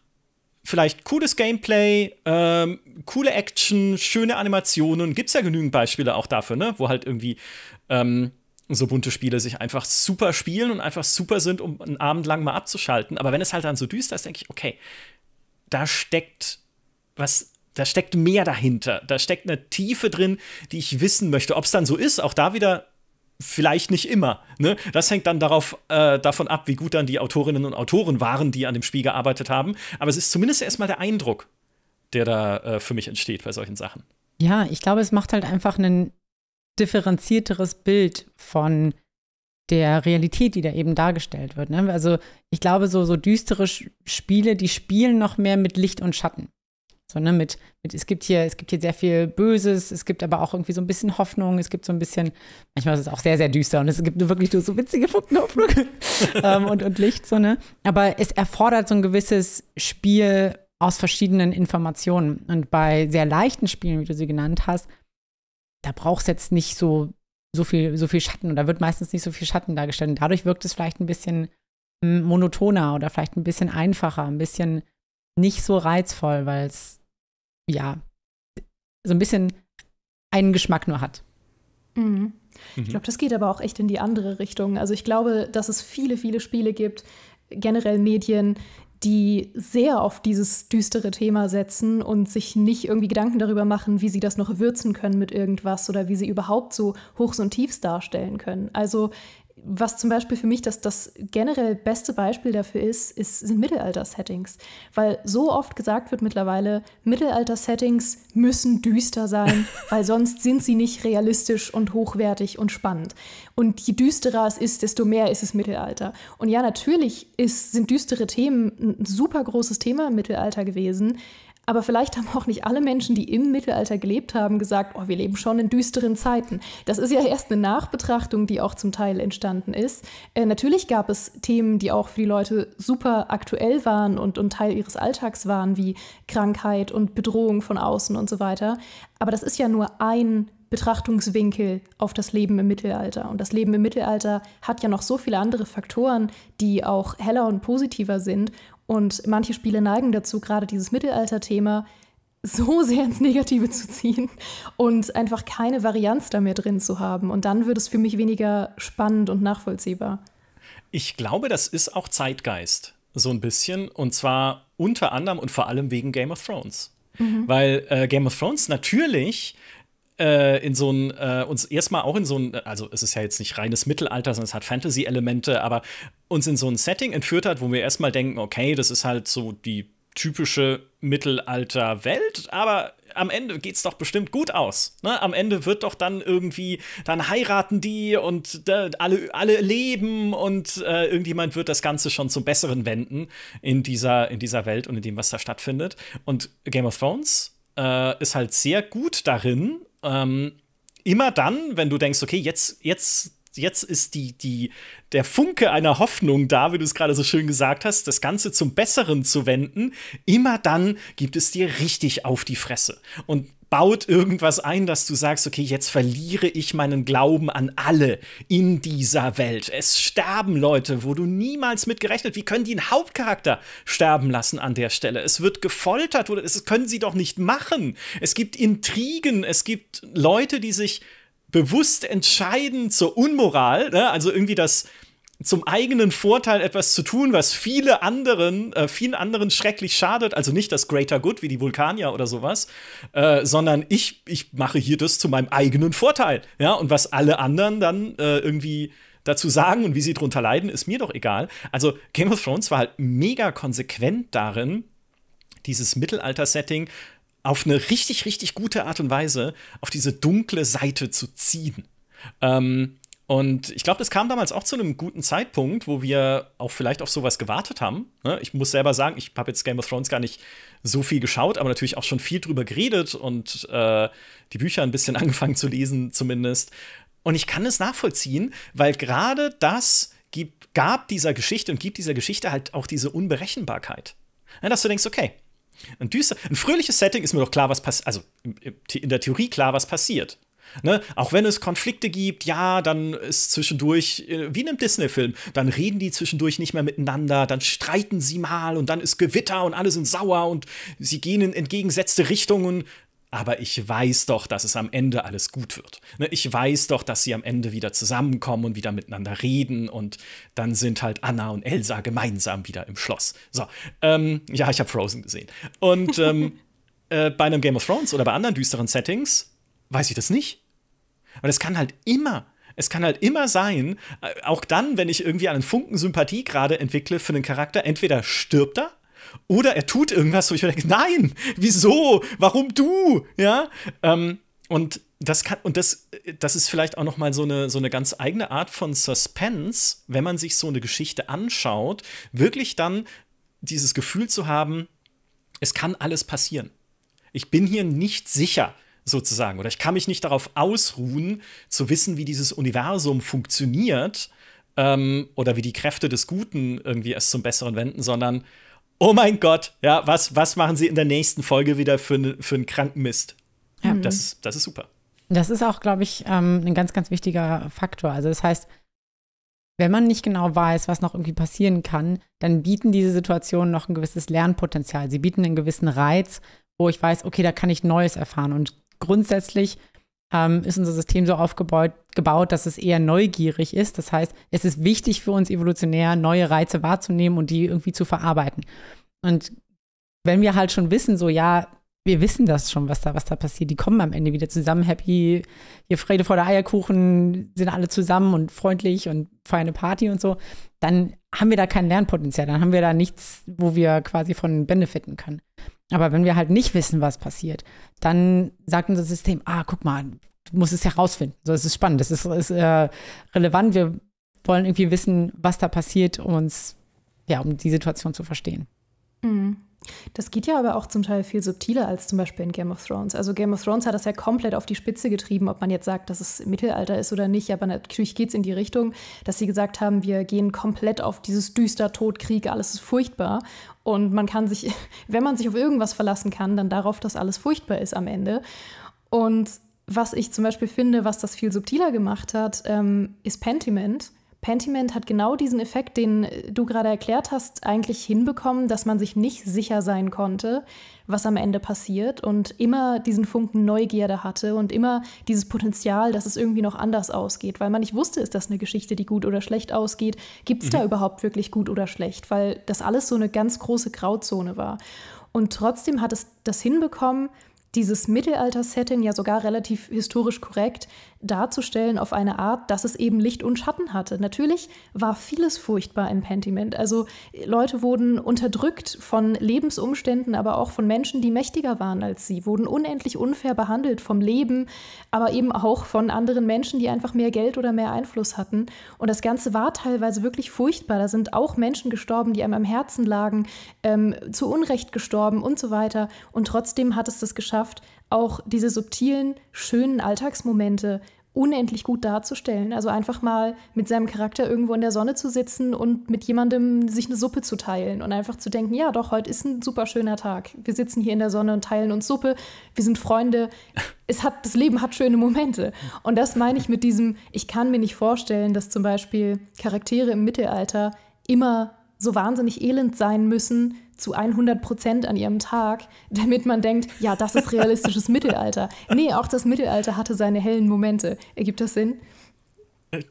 vielleicht cooles Gameplay, ähm, coole Action, schöne Animationen. Gibt es ja genügend Beispiele auch dafür, ne? Wo halt irgendwie ähm, so bunte Spiele sich einfach super spielen und einfach super sind, um einen Abend lang mal abzuschalten. Aber wenn es halt dann so düster ist, denke ich, okay, da steckt was, da steckt mehr dahinter. Da steckt eine Tiefe drin, die ich wissen möchte. Ob es dann so ist, auch da wieder vielleicht nicht immer. Ne? Das hängt dann darauf, äh, davon ab, wie gut dann die Autorinnen und Autoren waren, die an dem Spiel gearbeitet haben. Aber es ist zumindest erstmal der Eindruck, der da äh, für mich entsteht bei solchen Sachen. Ja, ich glaube, es macht halt einfach einen differenzierteres Bild von der Realität, die da eben dargestellt wird. Ne? Also ich glaube, so, so düstere Spiele, die spielen noch mehr mit Licht und Schatten. So, ne, mit, mit, es gibt hier, es gibt hier sehr viel Böses, es gibt aber auch irgendwie so ein bisschen Hoffnung, es gibt so ein bisschen, manchmal ist es auch sehr, sehr düster und es gibt wirklich nur so witzige Funken Hoffnung ähm, und, und Licht, so, ne? Aber es erfordert so ein gewisses Spiel aus verschiedenen Informationen. Und bei sehr leichten Spielen, wie du sie genannt hast, da braucht es jetzt nicht so, so, viel, so viel Schatten und da wird meistens nicht so viel Schatten dargestellt. Und dadurch wirkt es vielleicht ein bisschen hm, monotoner oder vielleicht ein bisschen einfacher, ein bisschen nicht so reizvoll, weil es ja so ein bisschen einen Geschmack nur hat. Mhm. Ich mhm. glaube, das geht aber auch echt in die andere Richtung. Also ich glaube, dass es viele, viele Spiele gibt, generell Medien, die sehr auf dieses düstere Thema setzen und sich nicht irgendwie Gedanken darüber machen, wie sie das noch würzen können mit irgendwas oder wie sie überhaupt so Hochs und Tiefs darstellen können. Also was zum Beispiel für mich das, das generell beste Beispiel dafür ist, ist sind Mittelalter-Settings. Weil so oft gesagt wird mittlerweile, Mittelalter-Settings müssen düster sein, weil sonst sind sie nicht realistisch und hochwertig und spannend. Und je düsterer es ist, desto mehr ist es Mittelalter. Und ja, natürlich ist, sind düstere Themen ein super großes Thema im Mittelalter gewesen. Aber vielleicht haben auch nicht alle Menschen, die im Mittelalter gelebt haben, gesagt, oh, wir leben schon in düsteren Zeiten. Das ist ja erst eine Nachbetrachtung, die auch zum Teil entstanden ist. Äh, natürlich gab es Themen, die auch für die Leute super aktuell waren und, und Teil ihres Alltags waren, wie Krankheit und Bedrohung von außen und so weiter. Aber das ist ja nur ein Betrachtungswinkel auf das Leben im Mittelalter. Und das Leben im Mittelalter hat ja noch so viele andere Faktoren, die auch heller und positiver sind. Und manche Spiele neigen dazu, gerade dieses Mittelalter-Thema so sehr ins Negative zu ziehen und einfach keine Varianz da mehr drin zu haben. Und dann wird es für mich weniger spannend und nachvollziehbar. Ich glaube, das ist auch Zeitgeist, so ein bisschen. Und zwar unter anderem und vor allem wegen Game of Thrones. Mhm. Weil äh, Game of Thrones natürlich äh, in so ein, äh, uns erstmal auch in so ein, also es ist ja jetzt nicht reines Mittelalter, sondern es hat Fantasy-Elemente, aber uns in so ein Setting entführt hat, wo wir erstmal denken, okay, das ist halt so die typische Mittelalter-Welt, aber am Ende geht's doch bestimmt gut aus. Ne? Am Ende wird doch dann irgendwie, dann heiraten die und äh, alle, alle leben und äh, irgendjemand wird das Ganze schon zum Besseren wenden in dieser, in dieser Welt und in dem, was da stattfindet. Und Game of Thrones äh, ist halt sehr gut darin, ähm, immer dann, wenn du denkst, okay, jetzt, jetzt, jetzt ist die, die, der Funke einer Hoffnung da, wie du es gerade so schön gesagt hast, das Ganze zum Besseren zu wenden, immer dann gibt es dir richtig auf die Fresse. Und baut irgendwas ein, dass du sagst, okay, jetzt verliere ich meinen Glauben an alle in dieser Welt. Es sterben Leute, wo du niemals mit gerechnet. Wie können die einen Hauptcharakter sterben lassen an der Stelle? Es wird gefoltert oder es können sie doch nicht machen. Es gibt Intrigen, es gibt Leute, die sich bewusst entscheiden zur Unmoral, ne? also irgendwie das zum eigenen Vorteil etwas zu tun, was viele anderen, äh, vielen anderen schrecklich schadet. Also nicht das Greater Good wie die Vulkanier oder sowas, äh, sondern ich, ich mache hier das zu meinem eigenen Vorteil. Ja, und was alle anderen dann äh, irgendwie dazu sagen und wie sie drunter leiden, ist mir doch egal. Also Game of Thrones war halt mega konsequent darin, dieses Mittelalter-Setting auf eine richtig, richtig gute Art und Weise auf diese dunkle Seite zu ziehen. Ähm, und ich glaube, das kam damals auch zu einem guten Zeitpunkt, wo wir auch vielleicht auf sowas gewartet haben. Ne? Ich muss selber sagen, ich habe jetzt Game of Thrones gar nicht so viel geschaut, aber natürlich auch schon viel drüber geredet und äh, die Bücher ein bisschen angefangen zu lesen, zumindest. Und ich kann es nachvollziehen, weil gerade das gibt, gab dieser Geschichte und gibt dieser Geschichte halt auch diese Unberechenbarkeit. dass du denkst, okay, ein düster, ein fröhliches Setting ist mir doch klar, was passiert, also in der Theorie klar, was passiert. Ne? Auch wenn es Konflikte gibt, ja, dann ist zwischendurch, äh, wie in einem Disney-Film, dann reden die zwischendurch nicht mehr miteinander, dann streiten sie mal und dann ist Gewitter und alle sind sauer und sie gehen in entgegengesetzte Richtungen. Aber ich weiß doch, dass es am Ende alles gut wird. Ne? Ich weiß doch, dass sie am Ende wieder zusammenkommen und wieder miteinander reden und dann sind halt Anna und Elsa gemeinsam wieder im Schloss. So, ähm, ja, ich habe Frozen gesehen. Und ähm, äh, bei einem Game of Thrones oder bei anderen düsteren Settings weiß ich das nicht. Und es kann halt immer es kann halt immer sein, äh, auch dann, wenn ich irgendwie einen Funken Sympathie gerade entwickle für einen Charakter, entweder stirbt er oder er tut irgendwas, wo ich mir denke, nein, wieso, warum du, ja, ähm, und das kann, und das, das ist vielleicht auch noch mal so eine, so eine ganz eigene Art von Suspense, wenn man sich so eine Geschichte anschaut, wirklich dann dieses Gefühl zu haben, es kann alles passieren. Ich bin hier nicht sicher sozusagen. Oder ich kann mich nicht darauf ausruhen, zu wissen, wie dieses Universum funktioniert ähm, oder wie die Kräfte des Guten irgendwie es zum Besseren wenden, sondern oh mein Gott, ja, was, was machen sie in der nächsten Folge wieder für, für einen kranken Mist? Ja. Das, mhm. das ist super. Das ist auch, glaube ich, ähm, ein ganz, ganz wichtiger Faktor. Also das heißt, wenn man nicht genau weiß, was noch irgendwie passieren kann, dann bieten diese Situationen noch ein gewisses Lernpotenzial. Sie bieten einen gewissen Reiz, wo ich weiß, okay, da kann ich Neues erfahren und grundsätzlich ähm, ist unser System so aufgebaut, gebaut, dass es eher neugierig ist. Das heißt, es ist wichtig für uns evolutionär, neue Reize wahrzunehmen und die irgendwie zu verarbeiten. Und wenn wir halt schon wissen, so ja, wir wissen das schon, was da, was da passiert. Die kommen am Ende wieder zusammen, happy, ihr Friede vor der Eierkuchen, sind alle zusammen und freundlich und feiern eine Party und so. Dann haben wir da kein Lernpotenzial, dann haben wir da nichts, wo wir quasi von benefiten können. Aber wenn wir halt nicht wissen, was passiert, dann sagt unser System, ah, guck mal, du musst es herausfinden. So, es ist spannend, das ist, ist äh, relevant. Wir wollen irgendwie wissen, was da passiert, um uns, ja, um die Situation zu verstehen. Mhm. Das geht ja aber auch zum Teil viel subtiler als zum Beispiel in Game of Thrones. Also Game of Thrones hat das ja komplett auf die Spitze getrieben, ob man jetzt sagt, dass es Mittelalter ist oder nicht. Aber natürlich geht es in die Richtung, dass sie gesagt haben, wir gehen komplett auf dieses düster Tod, Krieg, alles ist furchtbar. Und man kann sich, wenn man sich auf irgendwas verlassen kann, dann darauf, dass alles furchtbar ist am Ende. Und was ich zum Beispiel finde, was das viel subtiler gemacht hat, ähm, ist Pentiment. Pentiment hat genau diesen Effekt, den äh, du gerade erklärt hast, eigentlich hinbekommen, dass man sich nicht sicher sein konnte, was am Ende passiert und immer diesen Funken Neugierde hatte und immer dieses Potenzial, dass es irgendwie noch anders ausgeht, weil man nicht wusste, ist das eine Geschichte, die gut oder schlecht ausgeht, gibt es mhm. da überhaupt wirklich gut oder schlecht, weil das alles so eine ganz große Grauzone war. Und trotzdem hat es das hinbekommen, dieses Mittelalter-Setting ja sogar relativ historisch korrekt darzustellen auf eine Art, dass es eben Licht und Schatten hatte. Natürlich war vieles furchtbar im Pentiment. Also Leute wurden unterdrückt von Lebensumständen, aber auch von Menschen, die mächtiger waren als sie, wurden unendlich unfair behandelt vom Leben, aber eben auch von anderen Menschen, die einfach mehr Geld oder mehr Einfluss hatten. Und das Ganze war teilweise wirklich furchtbar. Da sind auch Menschen gestorben, die einem am Herzen lagen, ähm, zu Unrecht gestorben und so weiter. Und trotzdem hat es das geschafft, auch diese subtilen, schönen Alltagsmomente unendlich gut darzustellen. Also einfach mal mit seinem Charakter irgendwo in der Sonne zu sitzen und mit jemandem sich eine Suppe zu teilen und einfach zu denken, ja doch, heute ist ein super schöner Tag. Wir sitzen hier in der Sonne und teilen uns Suppe. Wir sind Freunde. Es hat, das Leben hat schöne Momente. Und das meine ich mit diesem, ich kann mir nicht vorstellen, dass zum Beispiel Charaktere im Mittelalter immer so wahnsinnig elend sein müssen, zu 100 Prozent an ihrem Tag, damit man denkt, ja, das ist realistisches Mittelalter. Nee, auch das Mittelalter hatte seine hellen Momente. Ergibt das Sinn?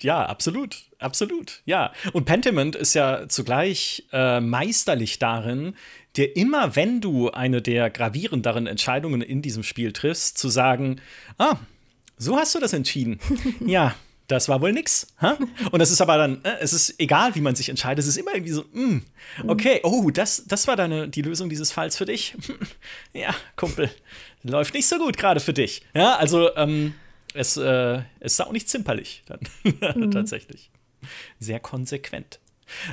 Ja, absolut, absolut, ja. Und Pentiment ist ja zugleich äh, meisterlich darin, dir immer, wenn du eine der gravierenderen Entscheidungen in diesem Spiel triffst, zu sagen, ah, so hast du das entschieden. ja, das war wohl nix. Ha? Und das ist aber dann, äh, es ist egal, wie man sich entscheidet, es ist immer irgendwie so, mm, okay, oh, das, das war deine, die Lösung dieses Falls für dich. ja, Kumpel, läuft nicht so gut gerade für dich. Ja, also ähm, es, äh, es ist auch nicht zimperlich dann mhm. tatsächlich. Sehr konsequent.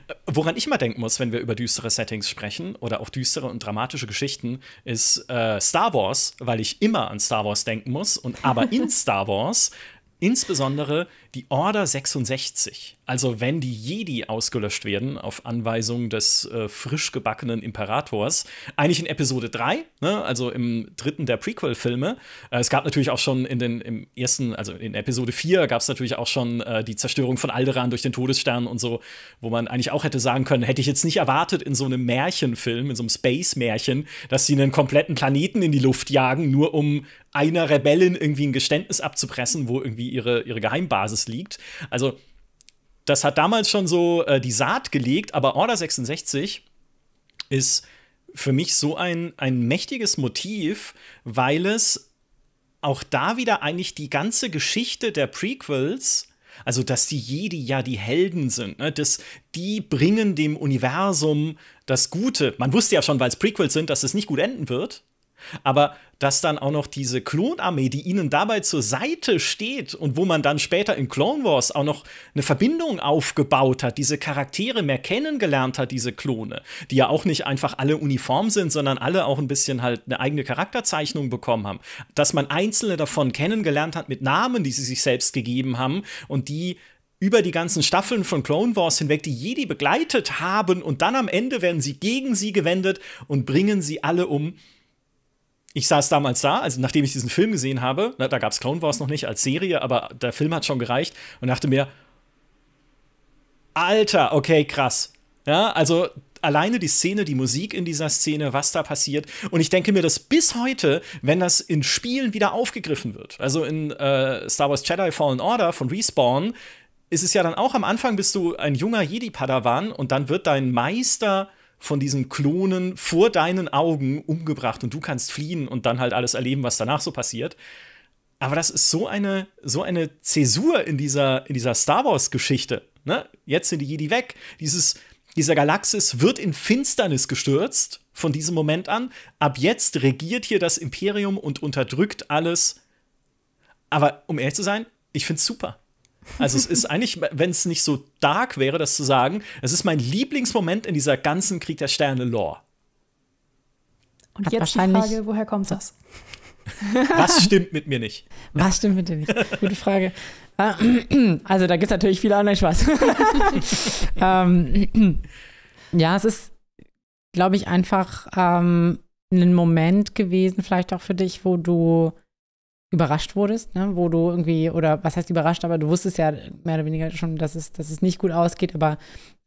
Äh, woran ich immer denken muss, wenn wir über düstere Settings sprechen oder auch düstere und dramatische Geschichten, ist äh, Star Wars, weil ich immer an Star Wars denken muss und aber in Star Wars insbesondere die Order 66, also wenn die Jedi ausgelöscht werden auf Anweisung des äh, frisch gebackenen Imperators, eigentlich in Episode 3, ne, also im dritten der Prequel-Filme. Äh, es gab natürlich auch schon in den im ersten, also in Episode 4 gab es natürlich auch schon äh, die Zerstörung von Alderaan durch den Todesstern und so, wo man eigentlich auch hätte sagen können, hätte ich jetzt nicht erwartet in so einem Märchenfilm, in so einem Space-Märchen, dass sie einen kompletten Planeten in die Luft jagen, nur um einer Rebellin irgendwie ein Geständnis abzupressen, wo irgendwie ihre, ihre Geheimbasis es liegt. Also, das hat damals schon so äh, die Saat gelegt, aber Order 66 ist für mich so ein, ein mächtiges Motiv, weil es auch da wieder eigentlich die ganze Geschichte der Prequels also, dass die Jedi ja die Helden sind, ne? dass die bringen dem Universum das Gute. Man wusste ja schon, weil es Prequels sind, dass es nicht gut enden wird. Aber dass dann auch noch diese Klonarmee, die ihnen dabei zur Seite steht und wo man dann später in Clone Wars auch noch eine Verbindung aufgebaut hat, diese Charaktere mehr kennengelernt hat, diese Klone, die ja auch nicht einfach alle uniform sind, sondern alle auch ein bisschen halt eine eigene Charakterzeichnung bekommen haben, dass man einzelne davon kennengelernt hat mit Namen, die sie sich selbst gegeben haben und die über die ganzen Staffeln von Clone Wars hinweg die Jedi begleitet haben und dann am Ende werden sie gegen sie gewendet und bringen sie alle um ich saß damals da, also nachdem ich diesen Film gesehen habe, na, da gab es Clone Wars noch nicht als Serie, aber der Film hat schon gereicht und dachte mir, Alter, okay, krass. Ja, also alleine die Szene, die Musik in dieser Szene, was da passiert. Und ich denke mir, dass bis heute, wenn das in Spielen wieder aufgegriffen wird, also in äh, Star Wars Jedi Fallen Order von Respawn, ist es ja dann auch am Anfang, bist du ein junger Jedi-Padawan und dann wird dein Meister von diesen Klonen vor deinen Augen umgebracht und du kannst fliehen und dann halt alles erleben, was danach so passiert. Aber das ist so eine, so eine Zäsur in dieser, in dieser Star Wars-Geschichte. Ne? Jetzt sind die Jedi weg. Dieses, dieser Galaxis wird in Finsternis gestürzt von diesem Moment an. Ab jetzt regiert hier das Imperium und unterdrückt alles. Aber um ehrlich zu sein, ich finde es super. Also es ist eigentlich, wenn es nicht so dark wäre, das zu sagen, es ist mein Lieblingsmoment in dieser ganzen Krieg der Sterne-Lore. Und Hat jetzt die Frage, woher kommt das? Was stimmt mit mir nicht? Was stimmt mit dir nicht? Gute Frage. Ah, also da gibt es natürlich viel andere Spaß. Ähm, ja, es ist, glaube ich, einfach ähm, ein Moment gewesen, vielleicht auch für dich, wo du überrascht wurdest, ne? wo du irgendwie, oder was heißt überrascht, aber du wusstest ja mehr oder weniger schon, dass es, dass es nicht gut ausgeht, aber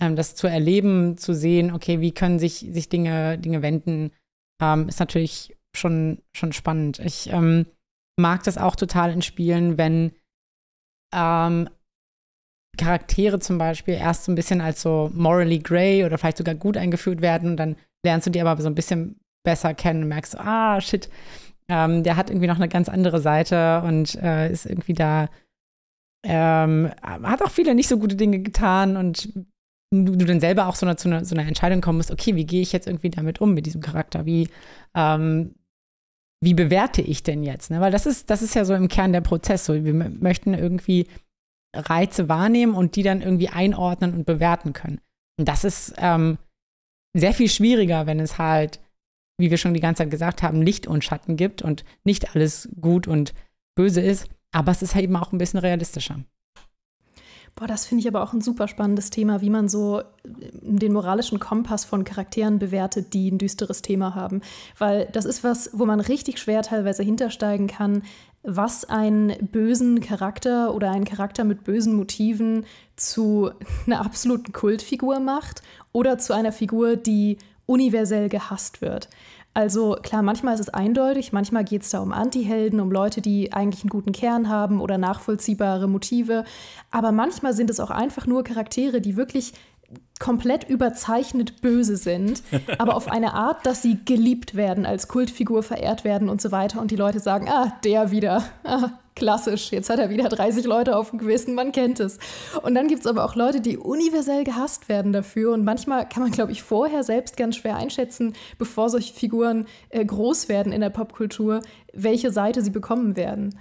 ähm, das zu erleben, zu sehen, okay, wie können sich, sich Dinge, Dinge wenden, ähm, ist natürlich schon, schon spannend. Ich ähm, mag das auch total in Spielen, wenn ähm, Charaktere zum Beispiel erst so ein bisschen als so morally gray oder vielleicht sogar gut eingeführt werden und dann lernst du die aber so ein bisschen besser kennen und merkst, ah, shit, ähm, der hat irgendwie noch eine ganz andere Seite und äh, ist irgendwie da, ähm, hat auch viele nicht so gute Dinge getan und du, du dann selber auch so einer, zu einer, so einer Entscheidung kommen musst, okay, wie gehe ich jetzt irgendwie damit um mit diesem Charakter? Wie, ähm, wie bewerte ich denn jetzt? Ne? Weil das ist, das ist ja so im Kern der Prozess. So, wir möchten irgendwie Reize wahrnehmen und die dann irgendwie einordnen und bewerten können. Und das ist ähm, sehr viel schwieriger, wenn es halt wie wir schon die ganze Zeit gesagt haben, Licht und Schatten gibt und nicht alles gut und böse ist. Aber es ist halt eben auch ein bisschen realistischer. Boah, das finde ich aber auch ein super spannendes Thema, wie man so äh, den moralischen Kompass von Charakteren bewertet, die ein düsteres Thema haben. Weil das ist was, wo man richtig schwer teilweise hintersteigen kann, was einen bösen Charakter oder einen Charakter mit bösen Motiven zu einer absoluten Kultfigur macht oder zu einer Figur, die universell gehasst wird. Also klar, manchmal ist es eindeutig, manchmal geht es da um Antihelden, um Leute, die eigentlich einen guten Kern haben oder nachvollziehbare Motive, aber manchmal sind es auch einfach nur Charaktere, die wirklich komplett überzeichnet böse sind, aber auf eine Art, dass sie geliebt werden, als Kultfigur verehrt werden und so weiter. Und die Leute sagen, ah, der wieder. Ah, klassisch, jetzt hat er wieder 30 Leute auf dem Gewissen, man kennt es. Und dann gibt es aber auch Leute, die universell gehasst werden dafür. Und manchmal kann man, glaube ich, vorher selbst ganz schwer einschätzen, bevor solche Figuren äh, groß werden in der Popkultur, welche Seite sie bekommen werden.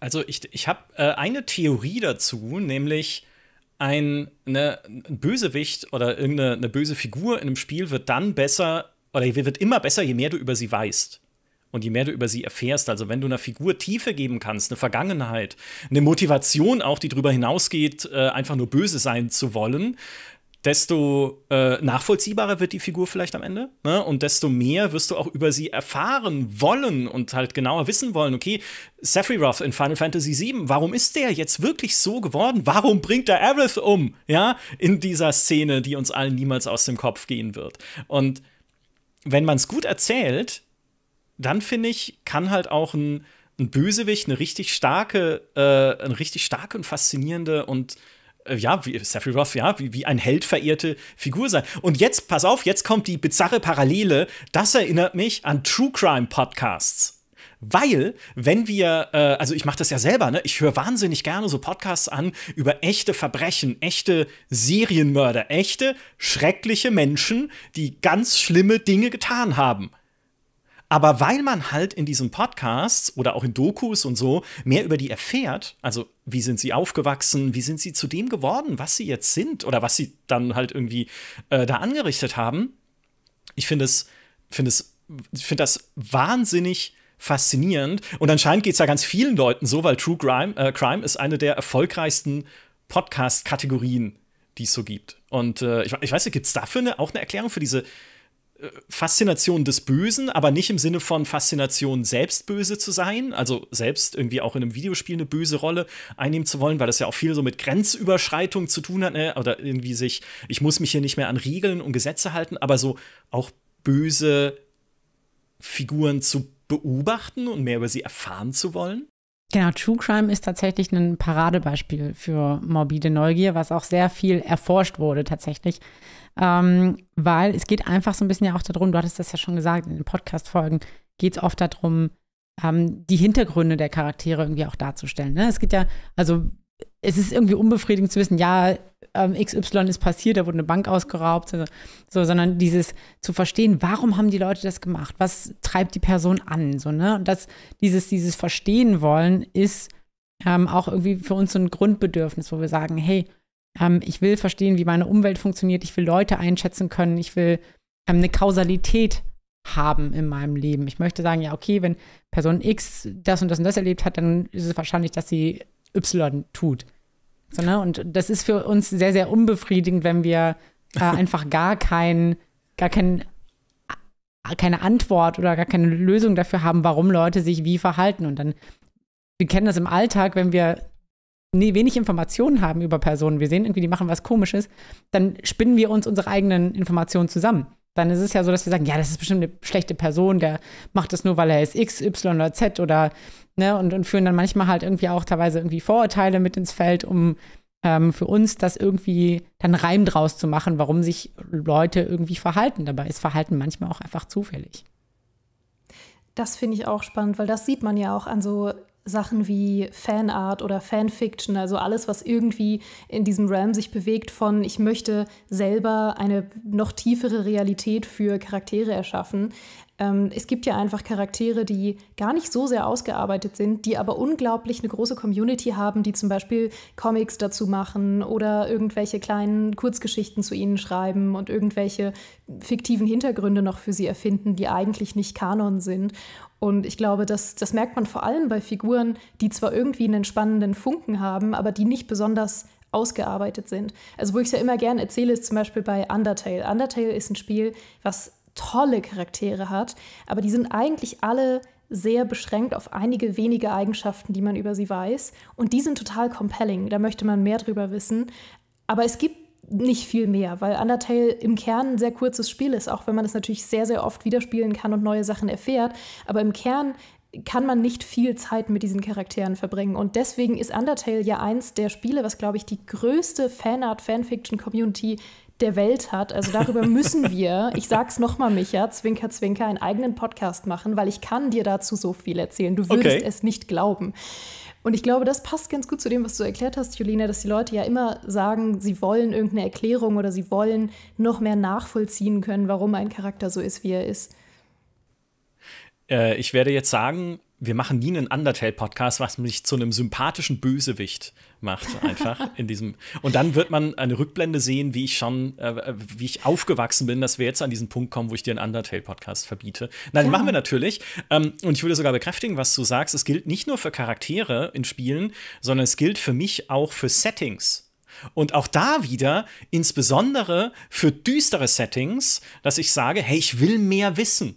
Also ich, ich habe äh, eine Theorie dazu, nämlich ein, ne, Bösewicht oder irgendeine böse Figur in einem Spiel wird dann besser oder wird immer besser, je mehr du über sie weißt. Und je mehr du über sie erfährst, also wenn du einer Figur Tiefe geben kannst, eine Vergangenheit, eine Motivation auch, die darüber hinausgeht, äh, einfach nur böse sein zu wollen, desto äh, nachvollziehbarer wird die Figur vielleicht am Ende. Ne? Und desto mehr wirst du auch über sie erfahren wollen und halt genauer wissen wollen, okay, Sephiroth in Final Fantasy VII, warum ist der jetzt wirklich so geworden? Warum bringt er Aerith um? Ja, in dieser Szene, die uns allen niemals aus dem Kopf gehen wird. Und wenn man es gut erzählt, dann finde ich, kann halt auch ein, ein Bösewicht eine richtig starke, äh, eine richtig starke und faszinierende und äh, ja, wie Sephiroth, ja, wie, wie ein Held verehrte Figur sein. Und jetzt, pass auf, jetzt kommt die bizarre Parallele. Das erinnert mich an True Crime Podcasts. Weil, wenn wir, äh, also ich mache das ja selber, ne? ich höre wahnsinnig gerne so Podcasts an über echte Verbrechen, echte Serienmörder, echte schreckliche Menschen, die ganz schlimme Dinge getan haben. Aber weil man halt in diesen Podcasts oder auch in Dokus und so mehr über die erfährt, also wie sind sie aufgewachsen, wie sind sie zu dem geworden, was sie jetzt sind oder was sie dann halt irgendwie äh, da angerichtet haben, ich finde es, finde es, finde das wahnsinnig faszinierend. Und anscheinend geht es ja ganz vielen Leuten so, weil True Crime, äh, Crime ist eine der erfolgreichsten Podcast-Kategorien, die es so gibt. Und äh, ich, ich, weiß nicht, gibt es dafür eine, auch eine Erklärung für diese Faszination des Bösen, aber nicht im Sinne von Faszination, selbst böse zu sein, also selbst irgendwie auch in einem Videospiel eine böse Rolle einnehmen zu wollen, weil das ja auch viel so mit Grenzüberschreitung zu tun hat, ne? oder irgendwie sich, ich muss mich hier nicht mehr an Regeln und Gesetze halten, aber so auch böse Figuren zu beobachten und mehr über sie erfahren zu wollen. Genau, True Crime ist tatsächlich ein Paradebeispiel für morbide Neugier, was auch sehr viel erforscht wurde tatsächlich ähm, weil es geht einfach so ein bisschen ja auch darum, du hattest das ja schon gesagt in den Podcast-Folgen, geht es oft darum, ähm, die Hintergründe der Charaktere irgendwie auch darzustellen. Ne? Es geht ja, also es ist irgendwie unbefriedigend zu wissen, ja, ähm, XY ist passiert, da wurde eine Bank ausgeraubt, so, so, sondern dieses zu verstehen, warum haben die Leute das gemacht? Was treibt die Person an? So, ne? Und das, dieses, dieses Verstehen wollen ist ähm, auch irgendwie für uns so ein Grundbedürfnis, wo wir sagen, hey, ähm, ich will verstehen, wie meine Umwelt funktioniert. Ich will Leute einschätzen können. Ich will ähm, eine Kausalität haben in meinem Leben. Ich möchte sagen, ja, okay, wenn Person X das und das und das erlebt hat, dann ist es wahrscheinlich, dass sie Y tut. So, ne? Und das ist für uns sehr, sehr unbefriedigend, wenn wir äh, einfach gar kein, gar kein, äh, keine Antwort oder gar keine Lösung dafür haben, warum Leute sich wie verhalten. Und dann, wir kennen das im Alltag, wenn wir nee, wenig Informationen haben über Personen, wir sehen irgendwie, die machen was Komisches, dann spinnen wir uns unsere eigenen Informationen zusammen. Dann ist es ja so, dass wir sagen, ja, das ist bestimmt eine schlechte Person, der macht das nur, weil er ist X, Y oder Z oder, ne, und, und führen dann manchmal halt irgendwie auch teilweise irgendwie Vorurteile mit ins Feld, um ähm, für uns das irgendwie dann Reim draus zu machen, warum sich Leute irgendwie verhalten. Dabei ist Verhalten manchmal auch einfach zufällig. Das finde ich auch spannend, weil das sieht man ja auch an so Sachen wie Fanart oder Fanfiction, also alles, was irgendwie in diesem Realm sich bewegt von, ich möchte selber eine noch tiefere Realität für Charaktere erschaffen, ähm, es gibt ja einfach Charaktere, die gar nicht so sehr ausgearbeitet sind, die aber unglaublich eine große Community haben, die zum Beispiel Comics dazu machen oder irgendwelche kleinen Kurzgeschichten zu ihnen schreiben und irgendwelche fiktiven Hintergründe noch für sie erfinden, die eigentlich nicht Kanon sind. Und ich glaube, das, das merkt man vor allem bei Figuren, die zwar irgendwie einen spannenden Funken haben, aber die nicht besonders ausgearbeitet sind. Also wo ich es ja immer gerne erzähle, ist zum Beispiel bei Undertale. Undertale ist ein Spiel, was tolle Charaktere hat, aber die sind eigentlich alle sehr beschränkt auf einige wenige Eigenschaften, die man über sie weiß. Und die sind total compelling, da möchte man mehr drüber wissen. Aber es gibt nicht viel mehr, weil Undertale im Kern ein sehr kurzes Spiel ist, auch wenn man es natürlich sehr, sehr oft widerspielen kann und neue Sachen erfährt. Aber im Kern kann man nicht viel Zeit mit diesen Charakteren verbringen. Und deswegen ist Undertale ja eins der Spiele, was, glaube ich, die größte Fanart-Fanfiction-Community der Welt hat. Also darüber müssen wir, ich sag's nochmal, Micha, Zwinker, Zwinker, einen eigenen Podcast machen, weil ich kann dir dazu so viel erzählen. Du würdest okay. es nicht glauben. Und ich glaube, das passt ganz gut zu dem, was du erklärt hast, Julina, dass die Leute ja immer sagen, sie wollen irgendeine Erklärung oder sie wollen noch mehr nachvollziehen können, warum ein Charakter so ist, wie er ist. Äh, ich werde jetzt sagen, wir machen nie einen Undertale-Podcast, was mich zu einem sympathischen Bösewicht macht, einfach in diesem. Und dann wird man eine Rückblende sehen, wie ich schon, äh, wie ich aufgewachsen bin, dass wir jetzt an diesen Punkt kommen, wo ich dir einen Undertale-Podcast verbiete. Nein, ja. machen wir natürlich. Ähm, und ich würde sogar bekräftigen, was du sagst. Es gilt nicht nur für Charaktere in Spielen, sondern es gilt für mich auch für Settings. Und auch da wieder, insbesondere für düstere Settings, dass ich sage, hey, ich will mehr wissen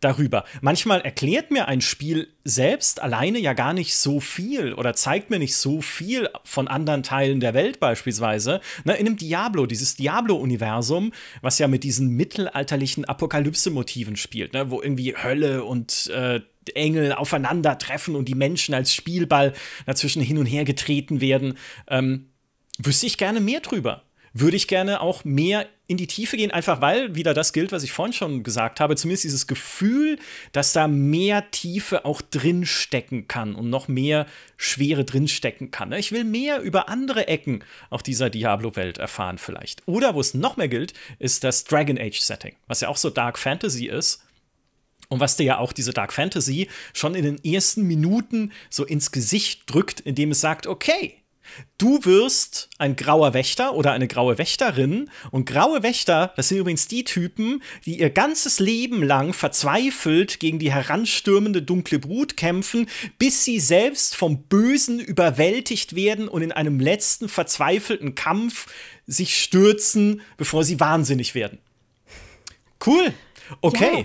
darüber. Manchmal erklärt mir ein Spiel selbst alleine ja gar nicht so viel oder zeigt mir nicht so viel von anderen Teilen der Welt beispielsweise. Ne, in einem Diablo, dieses Diablo-Universum, was ja mit diesen mittelalterlichen Apokalypse-Motiven spielt, ne, wo irgendwie Hölle und äh, Engel aufeinandertreffen und die Menschen als Spielball dazwischen hin und her getreten werden. Ähm, wüsste ich gerne mehr drüber würde ich gerne auch mehr in die Tiefe gehen, einfach weil wieder das gilt, was ich vorhin schon gesagt habe, zumindest dieses Gefühl, dass da mehr Tiefe auch drinstecken kann und noch mehr Schwere drinstecken kann. Ne? Ich will mehr über andere Ecken auch dieser Diablo-Welt erfahren vielleicht. Oder wo es noch mehr gilt, ist das Dragon Age-Setting, was ja auch so Dark Fantasy ist. Und was dir ja auch diese Dark Fantasy schon in den ersten Minuten so ins Gesicht drückt, indem es sagt, okay, Du wirst ein grauer Wächter oder eine graue Wächterin. Und graue Wächter, das sind übrigens die Typen, die ihr ganzes Leben lang verzweifelt gegen die heranstürmende dunkle Brut kämpfen, bis sie selbst vom Bösen überwältigt werden und in einem letzten verzweifelten Kampf sich stürzen, bevor sie wahnsinnig werden. Cool. Okay. Ja.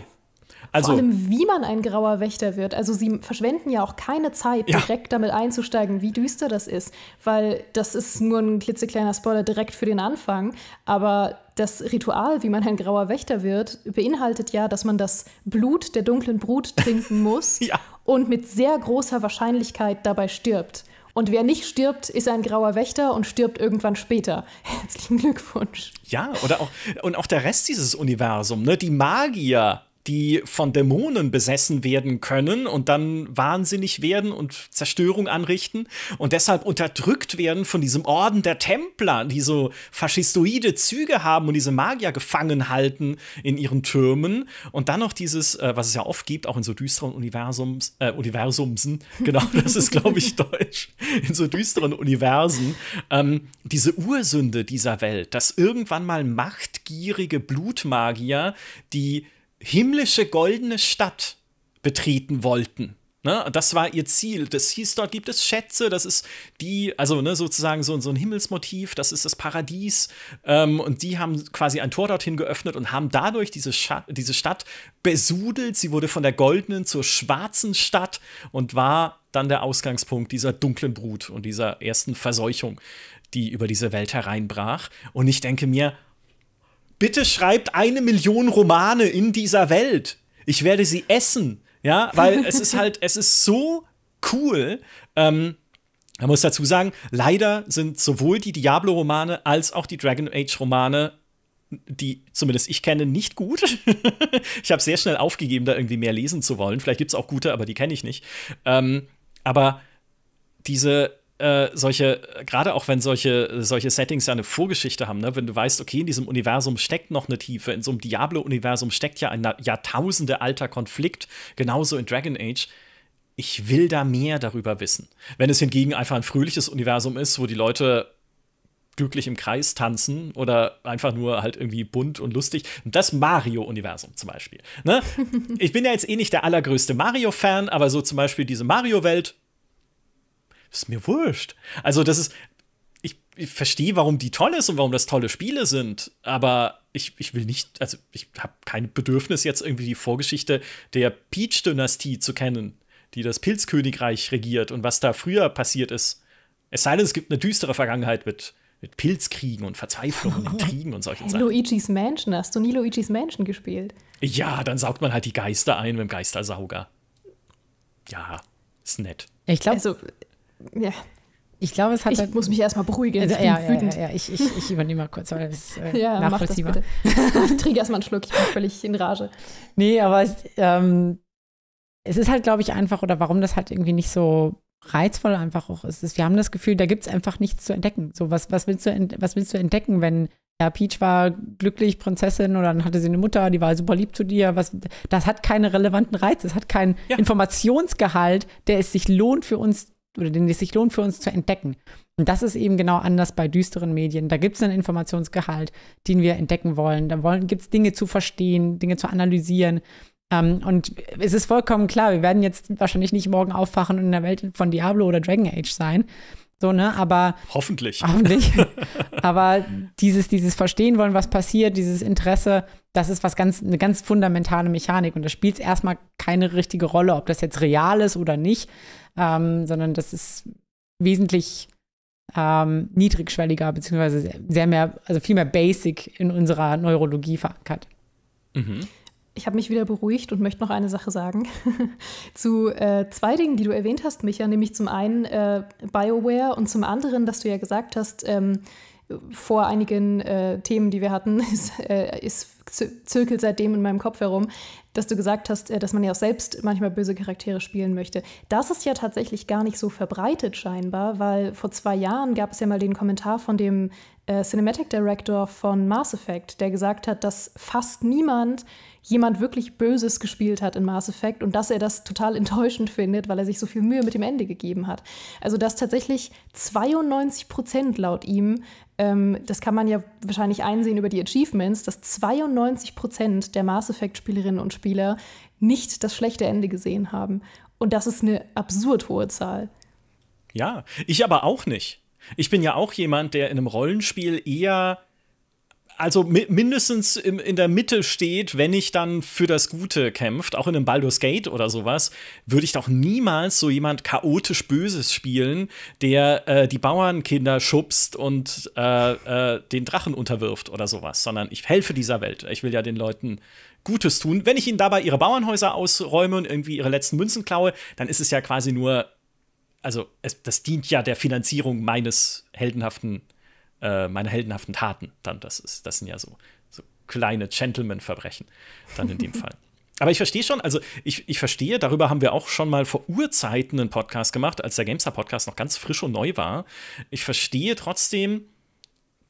Also, Vor allem, wie man ein grauer Wächter wird. Also sie verschwenden ja auch keine Zeit, ja. direkt damit einzusteigen, wie düster das ist. Weil das ist nur ein klitzekleiner Spoiler direkt für den Anfang. Aber das Ritual, wie man ein grauer Wächter wird, beinhaltet ja, dass man das Blut der dunklen Brut trinken muss ja. und mit sehr großer Wahrscheinlichkeit dabei stirbt. Und wer nicht stirbt, ist ein grauer Wächter und stirbt irgendwann später. Herzlichen Glückwunsch. Ja, oder auch, und auch der Rest dieses Universums, ne? Die Magier die von Dämonen besessen werden können und dann wahnsinnig werden und Zerstörung anrichten und deshalb unterdrückt werden von diesem Orden der Templer, die so faschistoide Züge haben und diese Magier gefangen halten in ihren Türmen und dann noch dieses, äh, was es ja oft gibt, auch in so düsteren Universums, äh, Universumsen, genau, das ist glaube ich deutsch, in so düsteren Universen, ähm, diese Ursünde dieser Welt, dass irgendwann mal machtgierige Blutmagier, die himmlische goldene Stadt betreten wollten. Ne, das war ihr Ziel. Das hieß, dort gibt es Schätze, das ist die, also ne, sozusagen so, so ein Himmelsmotiv, das ist das Paradies. Ähm, und die haben quasi ein Tor dorthin geöffnet und haben dadurch diese, diese Stadt besudelt. Sie wurde von der goldenen zur schwarzen Stadt und war dann der Ausgangspunkt dieser dunklen Brut und dieser ersten Verseuchung, die über diese Welt hereinbrach. Und ich denke mir, bitte schreibt eine Million Romane in dieser Welt. Ich werde sie essen. Ja, weil es ist halt, es ist so cool. Ähm, man muss dazu sagen, leider sind sowohl die Diablo-Romane als auch die Dragon Age-Romane, die zumindest ich kenne, nicht gut. ich habe sehr schnell aufgegeben, da irgendwie mehr lesen zu wollen. Vielleicht gibt es auch gute, aber die kenne ich nicht. Ähm, aber diese, äh, solche, gerade auch wenn solche, solche Settings ja eine Vorgeschichte haben, ne? wenn du weißt, okay, in diesem Universum steckt noch eine Tiefe, in so einem Diablo-Universum steckt ja ein Jahrtausende alter Konflikt, genauso in Dragon Age. Ich will da mehr darüber wissen. Wenn es hingegen einfach ein fröhliches Universum ist, wo die Leute glücklich im Kreis tanzen oder einfach nur halt irgendwie bunt und lustig. Das Mario-Universum zum Beispiel. Ne? Ich bin ja jetzt eh nicht der allergrößte Mario-Fan, aber so zum Beispiel diese Mario-Welt ist mir wurscht. Also, das ist, ich, ich verstehe, warum die toll ist und warum das tolle Spiele sind, aber ich, ich will nicht, also ich habe kein Bedürfnis, jetzt irgendwie die Vorgeschichte der Peach-Dynastie zu kennen, die das Pilzkönigreich regiert und was da früher passiert ist. Es sei denn, es gibt eine düstere Vergangenheit mit, mit Pilzkriegen und Verzweiflung und Intrigen und solchen hey, Sachen. Luigi's Mansion, hast du nie Luigi's Mansion gespielt? Ja, dann saugt man halt die Geister ein mit dem Geistersauger. Ja, ist nett. Ich glaube, also, ja. Ich glaube, es hat. Ich halt muss mich erstmal beruhigen. Also, ich ja, bin ja, wütend. Ja, ich, ich, ich, übernehme mal kurz, weil das ist äh, ja, nachvollziehbar. ich trinke erstmal einen Schluck, ich bin völlig in Rage. Nee, aber ähm, es ist halt, glaube ich, einfach, oder warum das halt irgendwie nicht so reizvoll einfach auch ist, wir haben das Gefühl, da gibt es einfach nichts zu entdecken. So, was, was, willst du was willst du entdecken, wenn ja, Peach war glücklich, Prinzessin, oder dann hatte sie eine Mutter, die war super lieb zu dir. Was, das hat keine relevanten Reize, es hat keinen Informationsgehalt, der es sich lohnt für uns oder den es sich lohnt für uns zu entdecken. Und das ist eben genau anders bei düsteren Medien. Da gibt es einen Informationsgehalt, den wir entdecken wollen. Da wollen, gibt es Dinge zu verstehen, Dinge zu analysieren. Um, ähm, und es ist vollkommen klar, wir werden jetzt wahrscheinlich nicht morgen aufwachen und in der Welt von Diablo oder Dragon Age sein. So, ne? Aber hoffentlich. Hoffentlich. aber dieses, dieses Verstehen wollen, was passiert, dieses Interesse, das ist was ganz, eine ganz fundamentale Mechanik. Und da spielt es erstmal keine richtige Rolle, ob das jetzt real ist oder nicht, ähm, sondern das ist wesentlich ähm, niedrigschwelliger, beziehungsweise sehr mehr, also viel mehr basic in unserer Neurologie verankert. Mhm ich habe mich wieder beruhigt und möchte noch eine Sache sagen zu äh, zwei Dingen, die du erwähnt hast, Micha, nämlich zum einen äh, BioWare und zum anderen, dass du ja gesagt hast, ähm, vor einigen äh, Themen, die wir hatten, ist, äh, ist zirkelt seitdem in meinem Kopf herum, dass du gesagt hast, äh, dass man ja auch selbst manchmal böse Charaktere spielen möchte. Das ist ja tatsächlich gar nicht so verbreitet scheinbar, weil vor zwei Jahren gab es ja mal den Kommentar von dem äh, Cinematic Director von Mass Effect, der gesagt hat, dass fast niemand jemand wirklich Böses gespielt hat in Mass Effect und dass er das total enttäuschend findet, weil er sich so viel Mühe mit dem Ende gegeben hat. Also dass tatsächlich 92 Prozent laut ihm, ähm, das kann man ja wahrscheinlich einsehen über die Achievements, dass 92 Prozent der Mass Effect-Spielerinnen und Spieler nicht das schlechte Ende gesehen haben. Und das ist eine absurd hohe Zahl. Ja, ich aber auch nicht. Ich bin ja auch jemand, der in einem Rollenspiel eher also mi mindestens im, in der Mitte steht, wenn ich dann für das Gute kämpft, auch in einem Baldur's Gate oder sowas, würde ich doch niemals so jemand chaotisch Böses spielen, der äh, die Bauernkinder schubst und äh, äh, den Drachen unterwirft oder sowas, sondern ich helfe dieser Welt. Ich will ja den Leuten Gutes tun. Wenn ich ihnen dabei ihre Bauernhäuser ausräume und irgendwie ihre letzten Münzen klaue, dann ist es ja quasi nur, also es, das dient ja der Finanzierung meines heldenhaften äh, meine heldenhaften Taten. Dann, das ist, das sind ja so, so kleine Gentleman-Verbrechen, dann in dem Fall. Aber ich verstehe schon, also ich, ich verstehe, darüber haben wir auch schon mal vor Urzeiten einen Podcast gemacht, als der GameStar-Podcast noch ganz frisch und neu war. Ich verstehe trotzdem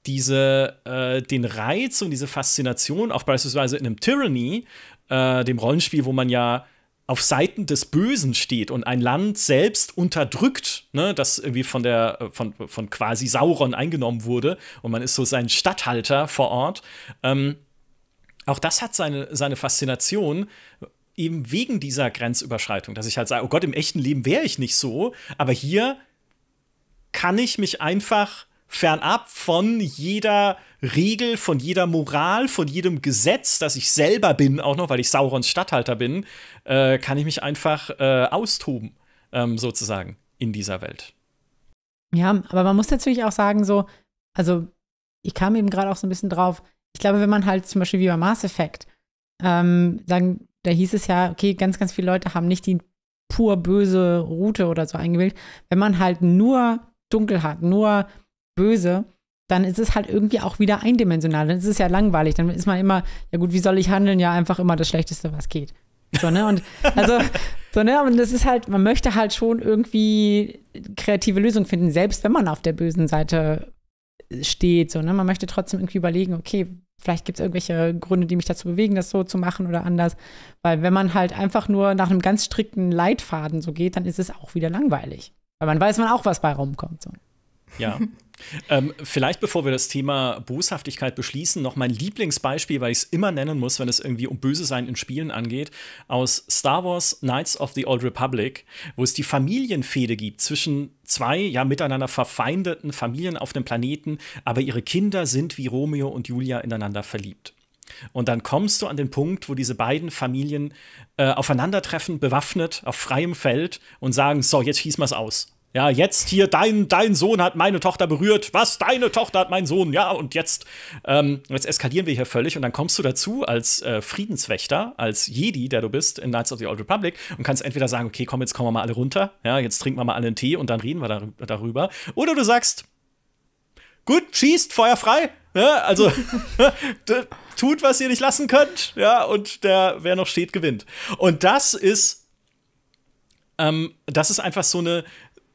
diese, äh, den Reiz und diese Faszination, auch beispielsweise in einem Tyranny, äh, dem Rollenspiel, wo man ja auf Seiten des Bösen steht und ein Land selbst unterdrückt, ne, das irgendwie von der äh, von, von quasi Sauron eingenommen wurde und man ist so sein Statthalter vor Ort. Ähm, auch das hat seine, seine Faszination, eben wegen dieser Grenzüberschreitung, dass ich halt sage, oh Gott, im echten Leben wäre ich nicht so, aber hier kann ich mich einfach fernab von jeder Regel, von jeder Moral, von jedem Gesetz, das ich selber bin, auch noch, weil ich Saurons Statthalter bin, äh, kann ich mich einfach äh, austoben, ähm, sozusagen, in dieser Welt. Ja, aber man muss natürlich auch sagen, so, also ich kam eben gerade auch so ein bisschen drauf, ich glaube, wenn man halt zum Beispiel wie bei Mass Effect, ähm, sagen, da hieß es ja, okay, ganz, ganz viele Leute haben nicht die pur böse Route oder so eingewählt. Wenn man halt nur dunkel hat, nur böse, dann ist es halt irgendwie auch wieder eindimensional. Dann ist es ja langweilig. Dann ist man immer, ja gut, wie soll ich handeln? Ja, einfach immer das Schlechteste, was geht. So, ne? Und also, so, ne? Und das ist halt, man möchte halt schon irgendwie kreative Lösungen finden, selbst wenn man auf der bösen Seite steht. So, ne? Man möchte trotzdem irgendwie überlegen, okay, vielleicht gibt es irgendwelche Gründe, die mich dazu bewegen, das so zu machen oder anders. Weil wenn man halt einfach nur nach einem ganz strikten Leitfaden so geht, dann ist es auch wieder langweilig. Weil man weiß man auch, was bei rumkommt. So. Ja. ähm, vielleicht bevor wir das Thema Boshaftigkeit beschließen, noch mein Lieblingsbeispiel, weil ich es immer nennen muss, wenn es irgendwie um Böse sein in Spielen angeht, aus Star Wars Knights of the Old Republic, wo es die Familienfehde gibt zwischen zwei ja miteinander verfeindeten Familien auf dem Planeten, aber ihre Kinder sind wie Romeo und Julia ineinander verliebt. Und dann kommst du an den Punkt, wo diese beiden Familien äh, aufeinandertreffen, bewaffnet, auf freiem Feld und sagen: So, jetzt schießen wir es aus. Ja, jetzt hier, dein, dein Sohn hat meine Tochter berührt. Was? Deine Tochter hat meinen Sohn. Ja, und jetzt, ähm, jetzt eskalieren wir hier völlig. Und dann kommst du dazu als äh, Friedenswächter, als Jedi, der du bist, in Knights of the Old Republic und kannst entweder sagen, okay, komm, jetzt kommen wir mal alle runter. Ja, jetzt trinken wir mal alle einen Tee und dann reden wir dar darüber. Oder du sagst, gut, schießt, Feuer frei. Ja, also tut, was ihr nicht lassen könnt. Ja, und der, wer noch steht, gewinnt. Und das ist, ähm, das ist einfach so eine,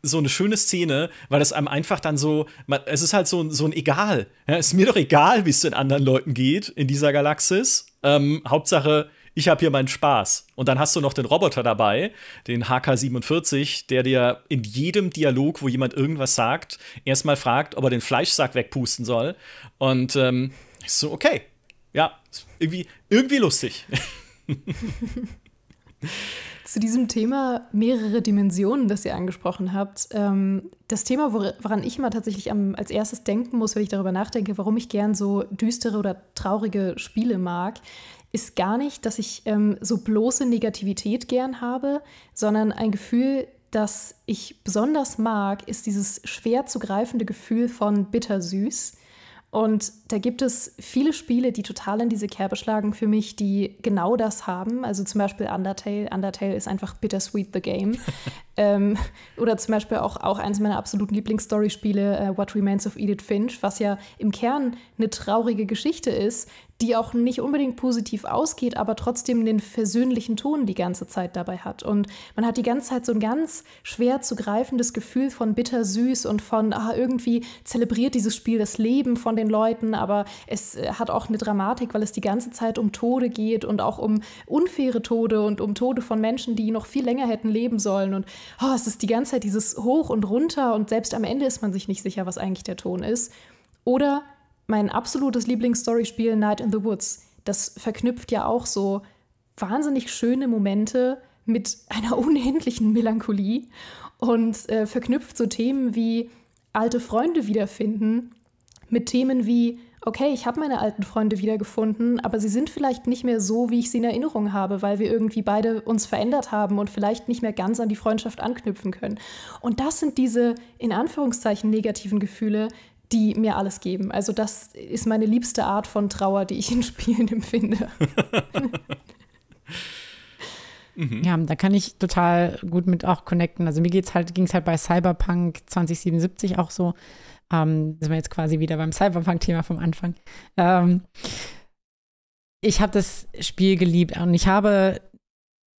so eine schöne Szene, weil es einem einfach dann so, man, es ist halt so, ein, so ein Egal. Ja, ist mir doch egal, wie es den anderen Leuten geht in dieser Galaxis. Ähm, Hauptsache, ich habe hier meinen Spaß. Und dann hast du noch den Roboter dabei, den HK47, der dir in jedem Dialog, wo jemand irgendwas sagt, erstmal fragt, ob er den Fleischsack wegpusten soll. Und ähm, ich so, okay. Ja, irgendwie, irgendwie lustig. Zu diesem Thema mehrere Dimensionen, das ihr angesprochen habt. Ähm, das Thema, woran ich immer tatsächlich als erstes denken muss, wenn ich darüber nachdenke, warum ich gern so düstere oder traurige Spiele mag, ist gar nicht, dass ich ähm, so bloße Negativität gern habe, sondern ein Gefühl, das ich besonders mag, ist dieses schwer zu greifende Gefühl von bittersüß und da gibt es viele Spiele, die total in diese Kerbe schlagen für mich, die genau das haben. Also zum Beispiel Undertale. Undertale ist einfach bittersweet the game. Ähm, oder zum Beispiel auch, auch eines meiner absoluten Lieblingsstoryspiele, uh, What Remains of Edith Finch, was ja im Kern eine traurige Geschichte ist, die auch nicht unbedingt positiv ausgeht, aber trotzdem den versöhnlichen Ton die ganze Zeit dabei hat. Und man hat die ganze Zeit so ein ganz schwer zu greifendes Gefühl von bittersüß und von, ah, irgendwie zelebriert dieses Spiel das Leben von den Leuten, aber es äh, hat auch eine Dramatik, weil es die ganze Zeit um Tode geht und auch um unfaire Tode und um Tode von Menschen, die noch viel länger hätten leben sollen. Und oh, es ist die ganze Zeit dieses Hoch und Runter und selbst am Ende ist man sich nicht sicher, was eigentlich der Ton ist. Oder mein absolutes Lieblingsstoryspiel Night in the Woods. Das verknüpft ja auch so wahnsinnig schöne Momente mit einer unendlichen Melancholie und äh, verknüpft so Themen wie alte Freunde wiederfinden mit Themen wie okay, ich habe meine alten Freunde wiedergefunden, aber sie sind vielleicht nicht mehr so, wie ich sie in Erinnerung habe, weil wir irgendwie beide uns verändert haben und vielleicht nicht mehr ganz an die Freundschaft anknüpfen können. Und das sind diese in Anführungszeichen negativen Gefühle, die mir alles geben. Also das ist meine liebste Art von Trauer, die ich in Spielen empfinde. mhm. Ja, da kann ich total gut mit auch connecten. Also mir geht's halt, ging es halt bei Cyberpunk 2077 auch so, ähm, sind wir jetzt quasi wieder beim Cyberpunk-Thema vom Anfang. Ähm, ich habe das Spiel geliebt und ich habe,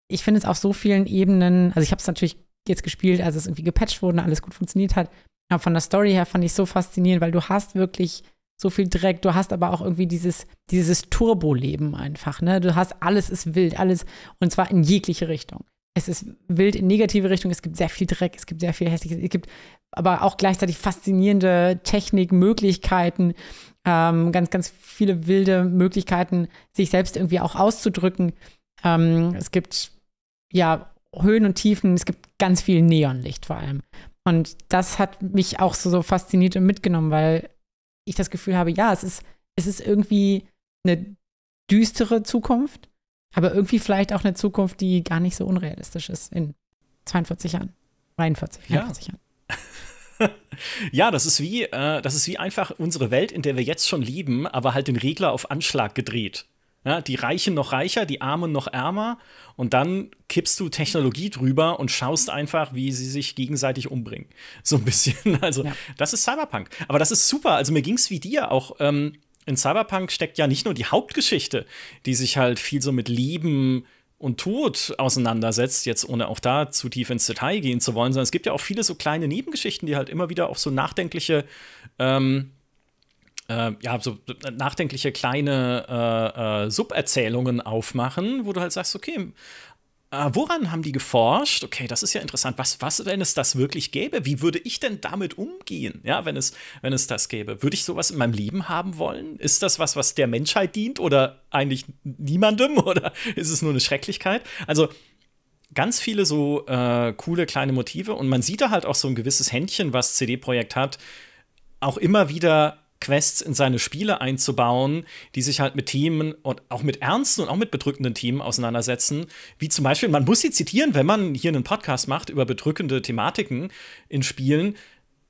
ich finde es auf so vielen Ebenen, also ich habe es natürlich jetzt gespielt, als es irgendwie gepatcht wurde und alles gut funktioniert hat. Aber von der Story her fand ich so faszinierend, weil du hast wirklich so viel Dreck, du hast aber auch irgendwie dieses, dieses Turbo-Leben einfach, ne? Du hast alles ist wild, alles und zwar in jegliche Richtung es ist wild in negative Richtung, es gibt sehr viel Dreck, es gibt sehr viel hässliches, es gibt aber auch gleichzeitig faszinierende Technikmöglichkeiten, ähm, ganz, ganz viele wilde Möglichkeiten, sich selbst irgendwie auch auszudrücken. Ähm, es gibt ja Höhen und Tiefen, es gibt ganz viel Neonlicht vor allem. Und das hat mich auch so, so fasziniert und mitgenommen, weil ich das Gefühl habe, ja, es ist, es ist irgendwie eine düstere Zukunft, aber irgendwie vielleicht auch eine Zukunft, die gar nicht so unrealistisch ist in 42 Jahren. 43, 43 ja. Jahren. ja, das ist wie, äh, das ist wie einfach unsere Welt, in der wir jetzt schon leben, aber halt den Regler auf Anschlag gedreht. Ja, die Reichen noch reicher, die Armen noch ärmer und dann kippst du Technologie drüber und schaust einfach, wie sie sich gegenseitig umbringen. So ein bisschen. Also, ja. das ist Cyberpunk. Aber das ist super. Also, mir ging es wie dir auch. Ähm, in Cyberpunk steckt ja nicht nur die Hauptgeschichte, die sich halt viel so mit Leben und Tod auseinandersetzt, jetzt ohne auch da zu tief ins Detail gehen zu wollen, sondern es gibt ja auch viele so kleine Nebengeschichten, die halt immer wieder auch so nachdenkliche ähm, äh, ja, so nachdenkliche kleine äh, äh, Suberzählungen aufmachen, wo du halt sagst, okay, äh, woran haben die geforscht? Okay, das ist ja interessant. Was, was, wenn es das wirklich gäbe? Wie würde ich denn damit umgehen, ja, wenn es, wenn es das gäbe? Würde ich sowas in meinem Leben haben wollen? Ist das was, was der Menschheit dient oder eigentlich niemandem? Oder ist es nur eine Schrecklichkeit? Also, ganz viele so äh, coole kleine Motive und man sieht da halt auch so ein gewisses Händchen, was CD Projekt hat, auch immer wieder Quests in seine Spiele einzubauen, die sich halt mit Themen und auch mit ernsten und auch mit bedrückenden Themen auseinandersetzen. Wie zum Beispiel, man muss sie zitieren, wenn man hier einen Podcast macht über bedrückende Thematiken in Spielen,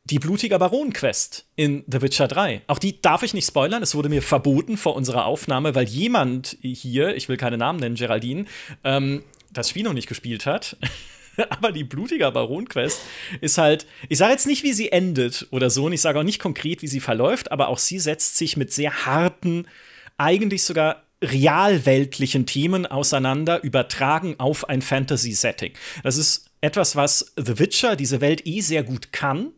die Blutiger Baron-Quest in The Witcher 3. Auch die darf ich nicht spoilern. Es wurde mir verboten vor unserer Aufnahme, weil jemand hier, ich will keine Namen nennen, Geraldine, ähm, das Spiel noch nicht gespielt hat. aber die blutiger Baron-Quest ist halt, ich sage jetzt nicht, wie sie endet oder so, und ich sage auch nicht konkret, wie sie verläuft, aber auch sie setzt sich mit sehr harten, eigentlich sogar realweltlichen Themen auseinander, übertragen auf ein Fantasy-Setting. Das ist etwas, was The Witcher, diese Welt eh sehr gut kann.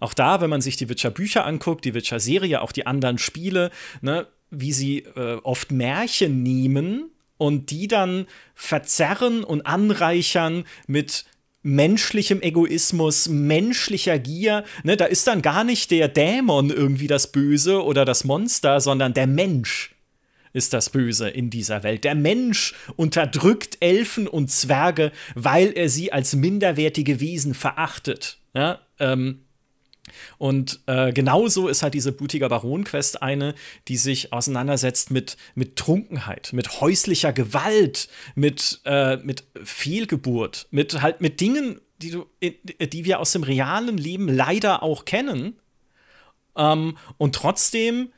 Auch da, wenn man sich die Witcher-Bücher anguckt, die Witcher-Serie, auch die anderen Spiele, ne, wie sie äh, oft Märchen nehmen und die dann verzerren und anreichern mit menschlichem Egoismus, menschlicher Gier. Ne, da ist dann gar nicht der Dämon irgendwie das Böse oder das Monster, sondern der Mensch ist das Böse in dieser Welt. Der Mensch unterdrückt Elfen und Zwerge, weil er sie als minderwertige Wesen verachtet. Ja, ähm, und äh, genauso ist halt diese blutiger Baron-Quest eine, die sich auseinandersetzt mit, mit Trunkenheit, mit häuslicher Gewalt, mit, äh, mit Fehlgeburt, mit halt mit Dingen, die, du, äh, die wir aus dem realen Leben leider auch kennen. Ähm, und trotzdem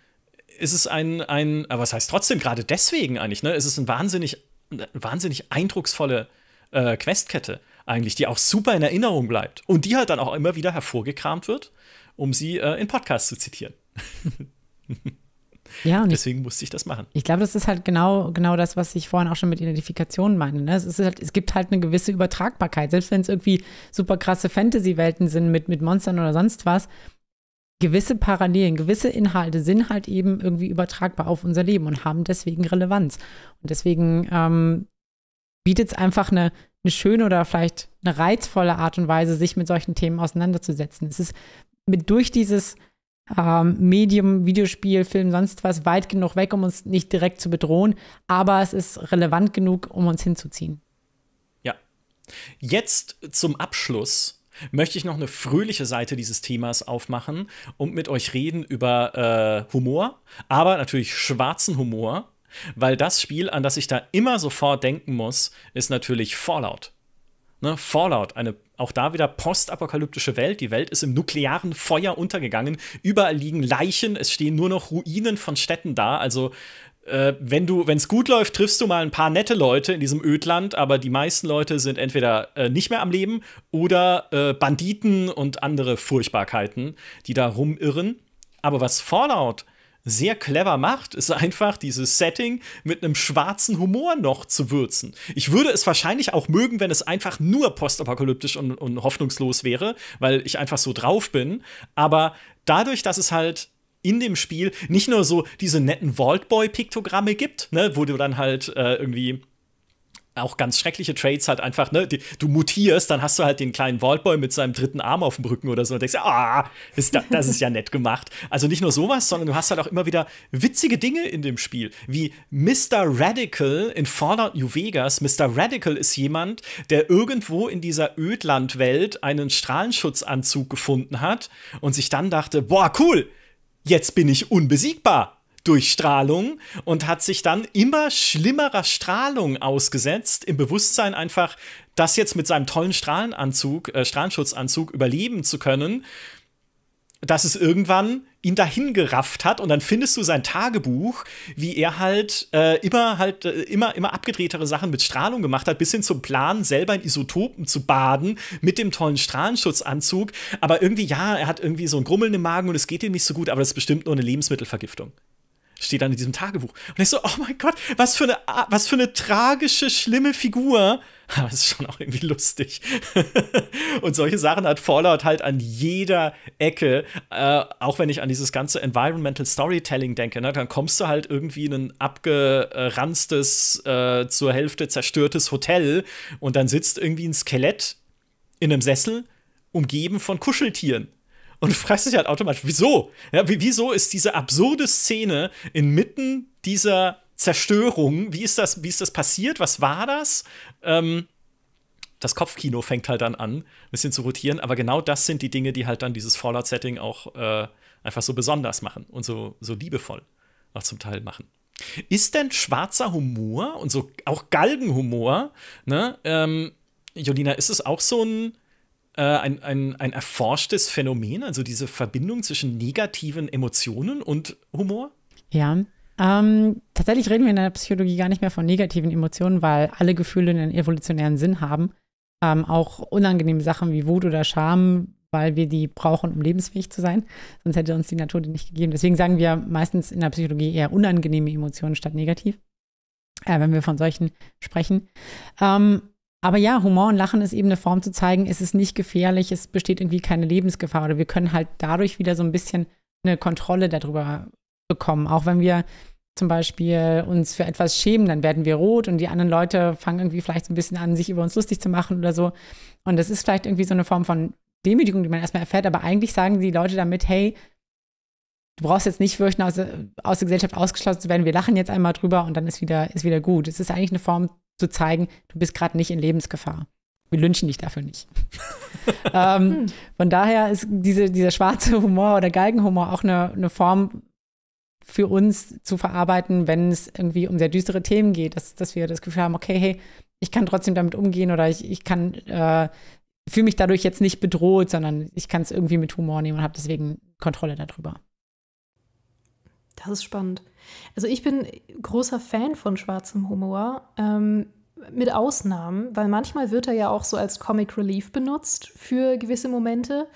ist es ein, ein äh, was heißt trotzdem, gerade deswegen eigentlich, ne, ist es ein wahnsinnig, eine wahnsinnig eindrucksvolle äh, Questkette eigentlich, die auch super in Erinnerung bleibt und die halt dann auch immer wieder hervorgekramt wird um sie äh, in Podcasts zu zitieren. Ja, und deswegen ich, musste ich das machen. Ich glaube, das ist halt genau, genau das, was ich vorhin auch schon mit Identifikation meine. Ne? Es, ist halt, es gibt halt eine gewisse Übertragbarkeit. Selbst wenn es irgendwie super krasse Fantasy-Welten sind mit, mit Monstern oder sonst was, gewisse Parallelen, gewisse Inhalte sind halt eben irgendwie übertragbar auf unser Leben und haben deswegen Relevanz. Und deswegen ähm, bietet es einfach eine, eine schöne oder vielleicht eine reizvolle Art und Weise, sich mit solchen Themen auseinanderzusetzen. Es ist mit durch dieses ähm, Medium, Videospiel, Film, sonst was weit genug weg, um uns nicht direkt zu bedrohen, aber es ist relevant genug, um uns hinzuziehen. Ja. Jetzt zum Abschluss möchte ich noch eine fröhliche Seite dieses Themas aufmachen und mit euch reden über äh, Humor, aber natürlich schwarzen Humor, weil das Spiel, an das ich da immer sofort denken muss, ist natürlich Fallout. Ne? Fallout, eine auch da wieder postapokalyptische Welt. Die Welt ist im nuklearen Feuer untergegangen. Überall liegen Leichen. Es stehen nur noch Ruinen von Städten da. Also äh, wenn du, wenn es gut läuft, triffst du mal ein paar nette Leute in diesem Ödland, aber die meisten Leute sind entweder äh, nicht mehr am Leben oder äh, Banditen und andere Furchtbarkeiten, die da rumirren. Aber was Fallout sehr clever macht, ist einfach dieses Setting mit einem schwarzen Humor noch zu würzen. Ich würde es wahrscheinlich auch mögen, wenn es einfach nur postapokalyptisch und, und hoffnungslos wäre, weil ich einfach so drauf bin. Aber dadurch, dass es halt in dem Spiel nicht nur so diese netten Vault Boy Piktogramme gibt, ne, wo du dann halt äh, irgendwie auch ganz schreckliche Trades halt einfach, ne, die, du mutierst, dann hast du halt den kleinen Vaultboy mit seinem dritten Arm auf dem Rücken oder so und denkst, ah, ist da, das ist ja nett gemacht. Also nicht nur sowas, sondern du hast halt auch immer wieder witzige Dinge in dem Spiel, wie Mr. Radical in Fallout New Vegas. Mr. Radical ist jemand, der irgendwo in dieser Ödlandwelt einen Strahlenschutzanzug gefunden hat und sich dann dachte, boah, cool, jetzt bin ich unbesiegbar durch Strahlung und hat sich dann immer schlimmerer Strahlung ausgesetzt, im Bewusstsein einfach, das jetzt mit seinem tollen Strahlenanzug, äh, Strahlenschutzanzug überleben zu können, dass es irgendwann ihn dahin gerafft hat und dann findest du sein Tagebuch, wie er halt äh, immer halt äh, immer immer abgedrehtere Sachen mit Strahlung gemacht hat, bis hin zum Plan selber in Isotopen zu baden mit dem tollen Strahlenschutzanzug, aber irgendwie ja, er hat irgendwie so ein Grummeln im Magen und es geht ihm nicht so gut, aber das ist bestimmt nur eine Lebensmittelvergiftung steht dann in diesem Tagebuch. Und ich so, oh mein Gott, was für eine, was für eine tragische, schlimme Figur. Aber es ist schon auch irgendwie lustig. und solche Sachen hat Fallout halt an jeder Ecke. Äh, auch wenn ich an dieses ganze Environmental Storytelling denke, ne, dann kommst du halt irgendwie in ein abgeranztes, äh, zur Hälfte zerstörtes Hotel und dann sitzt irgendwie ein Skelett in einem Sessel, umgeben von Kuscheltieren und du fragst dich halt automatisch, wieso? Ja, wieso ist diese absurde Szene inmitten dieser Zerstörung? Wie ist das, wie ist das passiert? Was war das? Ähm, das Kopfkino fängt halt dann an, ein bisschen zu rotieren, aber genau das sind die Dinge, die halt dann dieses Fallout-Setting auch äh, einfach so besonders machen und so, so liebevoll auch zum Teil machen. Ist denn schwarzer Humor und so auch Galgenhumor, ne? Ähm, Jolina, ist es auch so ein äh, ein, ein, ein erforschtes Phänomen, also diese Verbindung zwischen negativen Emotionen und Humor? Ja, ähm, tatsächlich reden wir in der Psychologie gar nicht mehr von negativen Emotionen, weil alle Gefühle einen evolutionären Sinn haben. Ähm, auch unangenehme Sachen wie Wut oder Scham, weil wir die brauchen, um lebensfähig zu sein. Sonst hätte uns die Natur die nicht gegeben. Deswegen sagen wir meistens in der Psychologie eher unangenehme Emotionen statt negativ, äh, wenn wir von solchen sprechen. Ähm, aber ja, Humor und Lachen ist eben eine Form zu zeigen, es ist nicht gefährlich, es besteht irgendwie keine Lebensgefahr oder wir können halt dadurch wieder so ein bisschen eine Kontrolle darüber bekommen. Auch wenn wir zum Beispiel uns für etwas schämen, dann werden wir rot und die anderen Leute fangen irgendwie vielleicht so ein bisschen an, sich über uns lustig zu machen oder so. Und das ist vielleicht irgendwie so eine Form von Demütigung, die man erstmal erfährt, aber eigentlich sagen die Leute damit, hey, du brauchst jetzt nicht fürchten, aus, aus der Gesellschaft ausgeschlossen zu werden. Wir lachen jetzt einmal drüber und dann ist wieder, ist wieder gut. Es ist eigentlich eine Form zu zeigen, du bist gerade nicht in Lebensgefahr. Wir lynchen dich dafür nicht. ähm, hm. von daher ist diese, dieser schwarze Humor oder Galgenhumor auch eine, eine Form für uns zu verarbeiten, wenn es irgendwie um sehr düstere Themen geht, dass, dass wir das Gefühl haben, okay, hey, ich kann trotzdem damit umgehen oder ich, ich kann, äh, fühle mich dadurch jetzt nicht bedroht, sondern ich kann es irgendwie mit Humor nehmen und habe deswegen Kontrolle darüber. Das ist spannend. Also ich bin großer Fan von schwarzem Humor, ähm, mit Ausnahmen, weil manchmal wird er ja auch so als Comic Relief benutzt für gewisse Momente.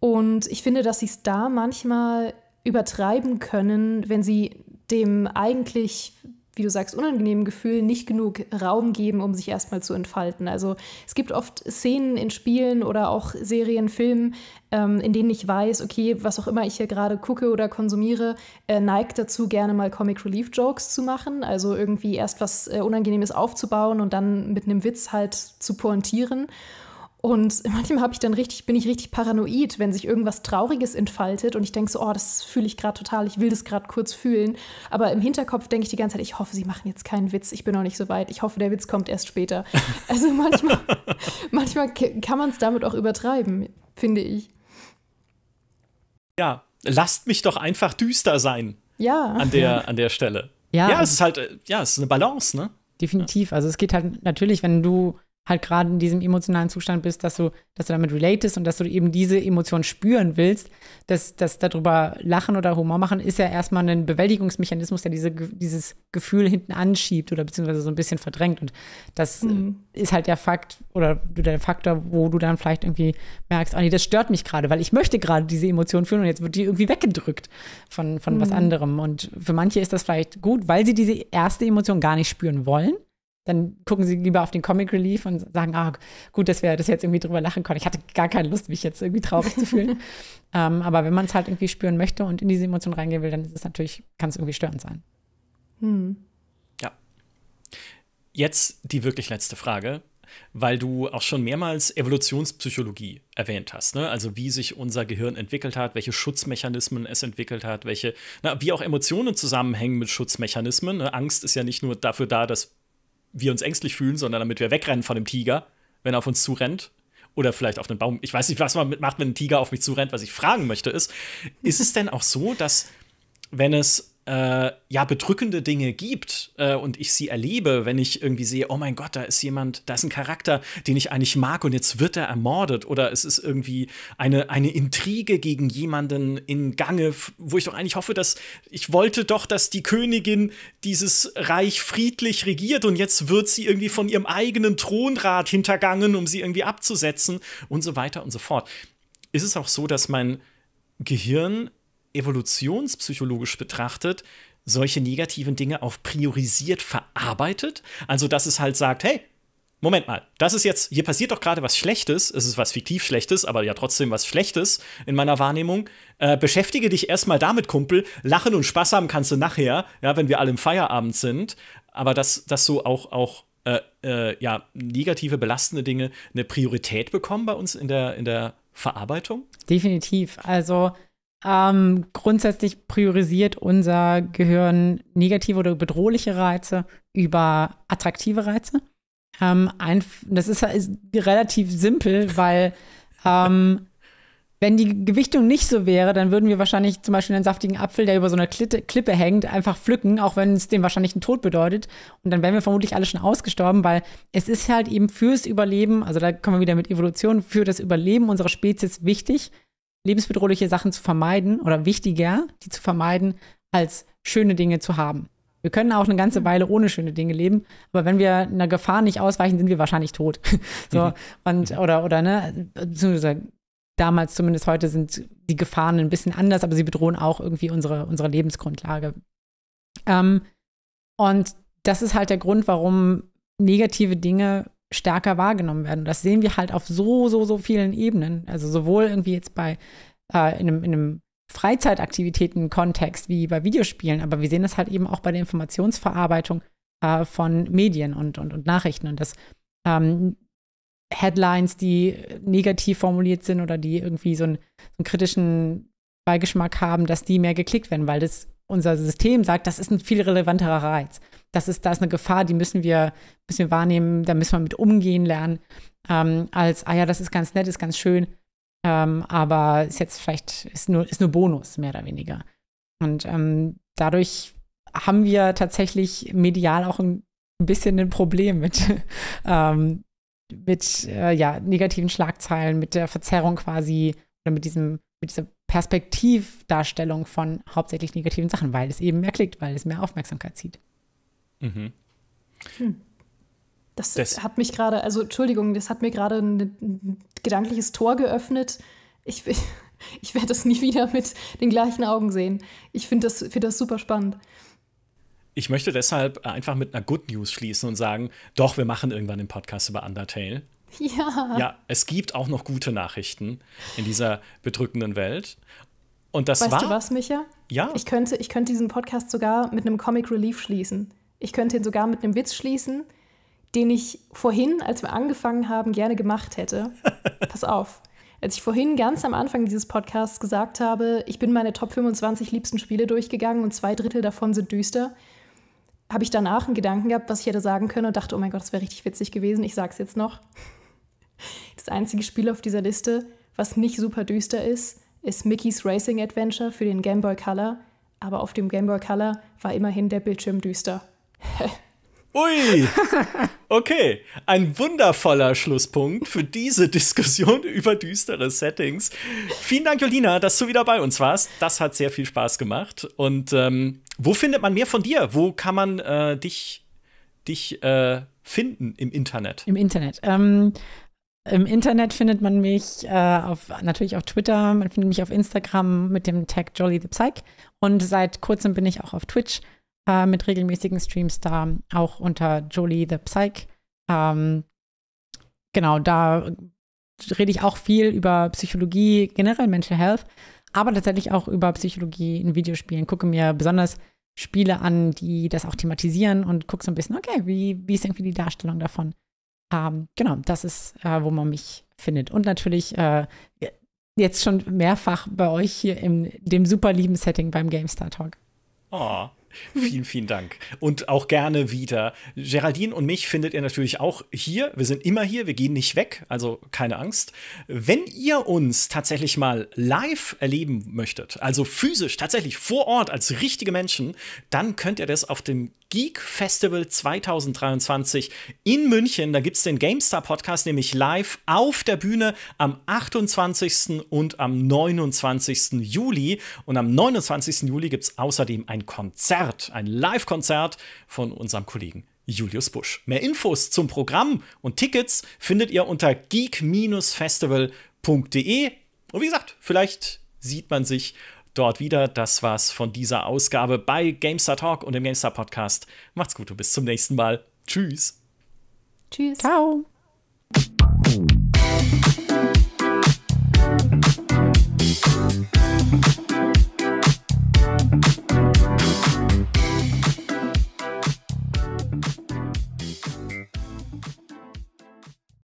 Und ich finde, dass sie es da manchmal übertreiben können, wenn sie dem eigentlich wie du sagst, unangenehmen Gefühl nicht genug Raum geben, um sich erstmal zu entfalten. Also es gibt oft Szenen in Spielen oder auch Serien, Filmen, ähm, in denen ich weiß, okay, was auch immer ich hier gerade gucke oder konsumiere, äh, neigt dazu, gerne mal Comic Relief Jokes zu machen. Also irgendwie erst was äh, Unangenehmes aufzubauen und dann mit einem Witz halt zu pointieren. Und manchmal habe ich dann richtig, bin ich richtig paranoid, wenn sich irgendwas Trauriges entfaltet und ich denke so, oh, das fühle ich gerade total, ich will das gerade kurz fühlen. Aber im Hinterkopf denke ich die ganze Zeit, ich hoffe, sie machen jetzt keinen Witz, ich bin noch nicht so weit, ich hoffe, der Witz kommt erst später. Also manchmal, manchmal kann man es damit auch übertreiben, finde ich. Ja, lasst mich doch einfach düster sein. Ja. An der, an der Stelle. Ja. Ja, es ist halt, äh, ja, es ist eine Balance, ne? Definitiv. Also es geht halt natürlich, wenn du halt gerade in diesem emotionalen Zustand bist, dass du, dass du damit relatest und dass du eben diese Emotion spüren willst, dass, dass darüber lachen oder Humor machen, ist ja erstmal ein Bewältigungsmechanismus, der diese, dieses Gefühl hinten anschiebt oder beziehungsweise so ein bisschen verdrängt. Und das äh, mhm. ist halt der Fakt oder der Faktor, wo du dann vielleicht irgendwie merkst, ah nee, das stört mich gerade, weil ich möchte gerade diese Emotion fühlen und jetzt wird die irgendwie weggedrückt von, von mhm. was anderem. Und für manche ist das vielleicht gut, weil sie diese erste Emotion gar nicht spüren wollen dann gucken sie lieber auf den Comic Relief und sagen, ah, gut, dass wir das jetzt irgendwie drüber lachen konnten. Ich hatte gar keine Lust, mich jetzt irgendwie traurig zu fühlen. ähm, aber wenn man es halt irgendwie spüren möchte und in diese Emotion reingehen will, dann ist es natürlich, kann es irgendwie störend sein. Hm. Ja. Jetzt die wirklich letzte Frage weil du auch schon mehrmals Evolutionspsychologie erwähnt hast, ne? also wie sich unser Gehirn entwickelt hat, welche Schutzmechanismen es entwickelt hat, welche, na, wie auch Emotionen zusammenhängen mit Schutzmechanismen. Ne? Angst ist ja nicht nur dafür da, dass wir uns ängstlich fühlen, sondern damit wir wegrennen von dem Tiger, wenn er auf uns zurennt. Oder vielleicht auf den Baum. Ich weiß nicht, was man macht, wenn ein Tiger auf mich zurennt. Was ich fragen möchte, ist, ist es denn auch so, dass wenn es äh, ja bedrückende Dinge gibt äh, und ich sie erlebe, wenn ich irgendwie sehe, oh mein Gott, da ist jemand, da ist ein Charakter, den ich eigentlich mag und jetzt wird er ermordet oder es ist irgendwie eine, eine Intrige gegen jemanden in Gange, wo ich doch eigentlich hoffe, dass ich wollte doch, dass die Königin dieses Reich friedlich regiert und jetzt wird sie irgendwie von ihrem eigenen Thronrat hintergangen, um sie irgendwie abzusetzen und so weiter und so fort. Ist es auch so, dass mein Gehirn evolutionspsychologisch betrachtet solche negativen Dinge auch priorisiert verarbeitet. Also, dass es halt sagt, hey, Moment mal, das ist jetzt, hier passiert doch gerade was Schlechtes, es ist was fiktiv Schlechtes, aber ja trotzdem was Schlechtes in meiner Wahrnehmung. Äh, beschäftige dich erstmal damit, Kumpel. Lachen und Spaß haben kannst du nachher, ja, wenn wir alle im Feierabend sind. Aber dass, dass so auch, auch äh, äh, ja, negative, belastende Dinge eine Priorität bekommen bei uns in der, in der Verarbeitung? Definitiv. Also ähm, grundsätzlich priorisiert unser Gehirn negative oder bedrohliche Reize über attraktive Reize. Ähm, ein, das ist, ist, relativ simpel, weil ähm, wenn die Gewichtung nicht so wäre, dann würden wir wahrscheinlich zum Beispiel einen saftigen Apfel, der über so einer Klitte, Klippe hängt, einfach pflücken, auch wenn es dem wahrscheinlich einen Tod bedeutet. Und dann wären wir vermutlich alle schon ausgestorben, weil es ist halt eben fürs Überleben, also da kommen wir wieder mit Evolution, für das Überleben unserer Spezies wichtig, lebensbedrohliche Sachen zu vermeiden oder wichtiger, die zu vermeiden, als schöne Dinge zu haben. Wir können auch eine ganze mhm. Weile ohne schöne Dinge leben, aber wenn wir einer Gefahr nicht ausweichen, sind wir wahrscheinlich tot. so, mhm. und, mhm. oder, oder, ne, beziehungsweise damals, zumindest heute, sind die Gefahren ein bisschen anders, aber sie bedrohen auch irgendwie unsere, unsere Lebensgrundlage. Ähm, und das ist halt der Grund, warum negative Dinge stärker wahrgenommen werden. das sehen wir halt auf so, so, so vielen Ebenen. Also sowohl irgendwie jetzt bei äh, in einem, in einem Freizeitaktivitäten-Kontext wie bei Videospielen, aber wir sehen das halt eben auch bei der Informationsverarbeitung äh, von Medien und, und, und Nachrichten und das ähm, Headlines, die negativ formuliert sind oder die irgendwie so einen, so einen, kritischen Beigeschmack haben, dass die mehr geklickt werden, weil das unser System sagt, das ist ein viel relevanterer Reiz. Das ist, da ist eine Gefahr, die müssen wir, müssen wir wahrnehmen, da müssen wir mit umgehen lernen, ähm, als, ah ja, das ist ganz nett, ist ganz schön, ähm, aber ist jetzt vielleicht, ist nur, ist nur Bonus, mehr oder weniger. Und ähm, dadurch haben wir tatsächlich medial auch ein bisschen ein Problem mit, ähm, mit äh, ja, negativen Schlagzeilen, mit der Verzerrung quasi oder mit, diesem, mit dieser Perspektivdarstellung von hauptsächlich negativen Sachen, weil es eben mehr klickt, weil es mehr Aufmerksamkeit zieht. Mhm. Hm. Das, das, hat mich gerade, also Entschuldigung, das hat mir gerade ein, ein gedankliches Tor geöffnet. Ich, ich, ich werde das nie wieder mit den gleichen Augen sehen. Ich finde das, find das super spannend. Ich möchte deshalb einfach mit einer Good News schließen und sagen, doch, wir machen irgendwann einen Podcast über Undertale. Ja. Ja, es gibt auch noch gute Nachrichten in dieser bedrückenden Welt. Und das weißt war. Weißt du was, Micha? Ja. Ich könnte, ich könnte diesen Podcast sogar mit einem Comic Relief schließen. Ich könnte ihn sogar mit einem Witz schließen, den ich vorhin, als wir angefangen haben, gerne gemacht hätte. Pass auf. Als ich vorhin ganz am Anfang dieses Podcasts gesagt habe, ich bin meine Top 25 liebsten Spiele durchgegangen und zwei Drittel davon sind düster, habe ich danach einen Gedanken gehabt, was ich hätte sagen können und dachte, oh mein Gott, das wäre richtig witzig gewesen. Ich sag's jetzt noch. Das einzige Spiel auf dieser Liste, was nicht super düster ist, ist Mickey's Racing Adventure für den Game Boy Color, aber auf dem Game Boy Color war immerhin der Bildschirm düster. Ui! Okay, ein wundervoller Schlusspunkt für diese Diskussion über düstere Settings. Vielen Dank, Jolina, dass du wieder bei uns warst. Das hat sehr viel Spaß gemacht. Und ähm, wo findet man mehr von dir? Wo kann man äh, dich, dich äh, finden im Internet? Im Internet. Ähm, im Internet findet man mich äh, auf, natürlich auf Twitter, man findet mich auf Instagram mit dem Tag Jolly the Psych. Und seit kurzem bin ich auch auf Twitch äh, mit regelmäßigen Streams da, auch unter Jolly the Psych. Ähm, genau, da rede ich auch viel über Psychologie, generell Mental Health, aber tatsächlich auch über Psychologie in Videospielen. Gucke mir besonders Spiele an, die das auch thematisieren und gucke so ein bisschen, okay, wie, wie ist irgendwie die Darstellung davon? Ähm, genau, das ist, äh, wo man mich findet. Und natürlich äh, jetzt schon mehrfach bei euch hier in dem super lieben Setting beim GameStar Talk. Oh, Vielen, vielen Dank. Und auch gerne wieder. Geraldine und mich findet ihr natürlich auch hier. Wir sind immer hier, wir gehen nicht weg, also keine Angst. Wenn ihr uns tatsächlich mal live erleben möchtet, also physisch, tatsächlich vor Ort als richtige Menschen, dann könnt ihr das auf dem Geek Festival 2023 in München. Da gibt es den GameStar Podcast nämlich live auf der Bühne am 28. und am 29. Juli. Und am 29. Juli gibt es außerdem ein Konzert, ein Live-Konzert von unserem Kollegen Julius Busch. Mehr Infos zum Programm und Tickets findet ihr unter geek-festival.de. Und wie gesagt, vielleicht sieht man sich dort wieder. Das war's von dieser Ausgabe bei GameStar Talk und dem GameStar Podcast. Macht's gut und bis zum nächsten Mal. Tschüss. Tschüss. Ciao. Thank you.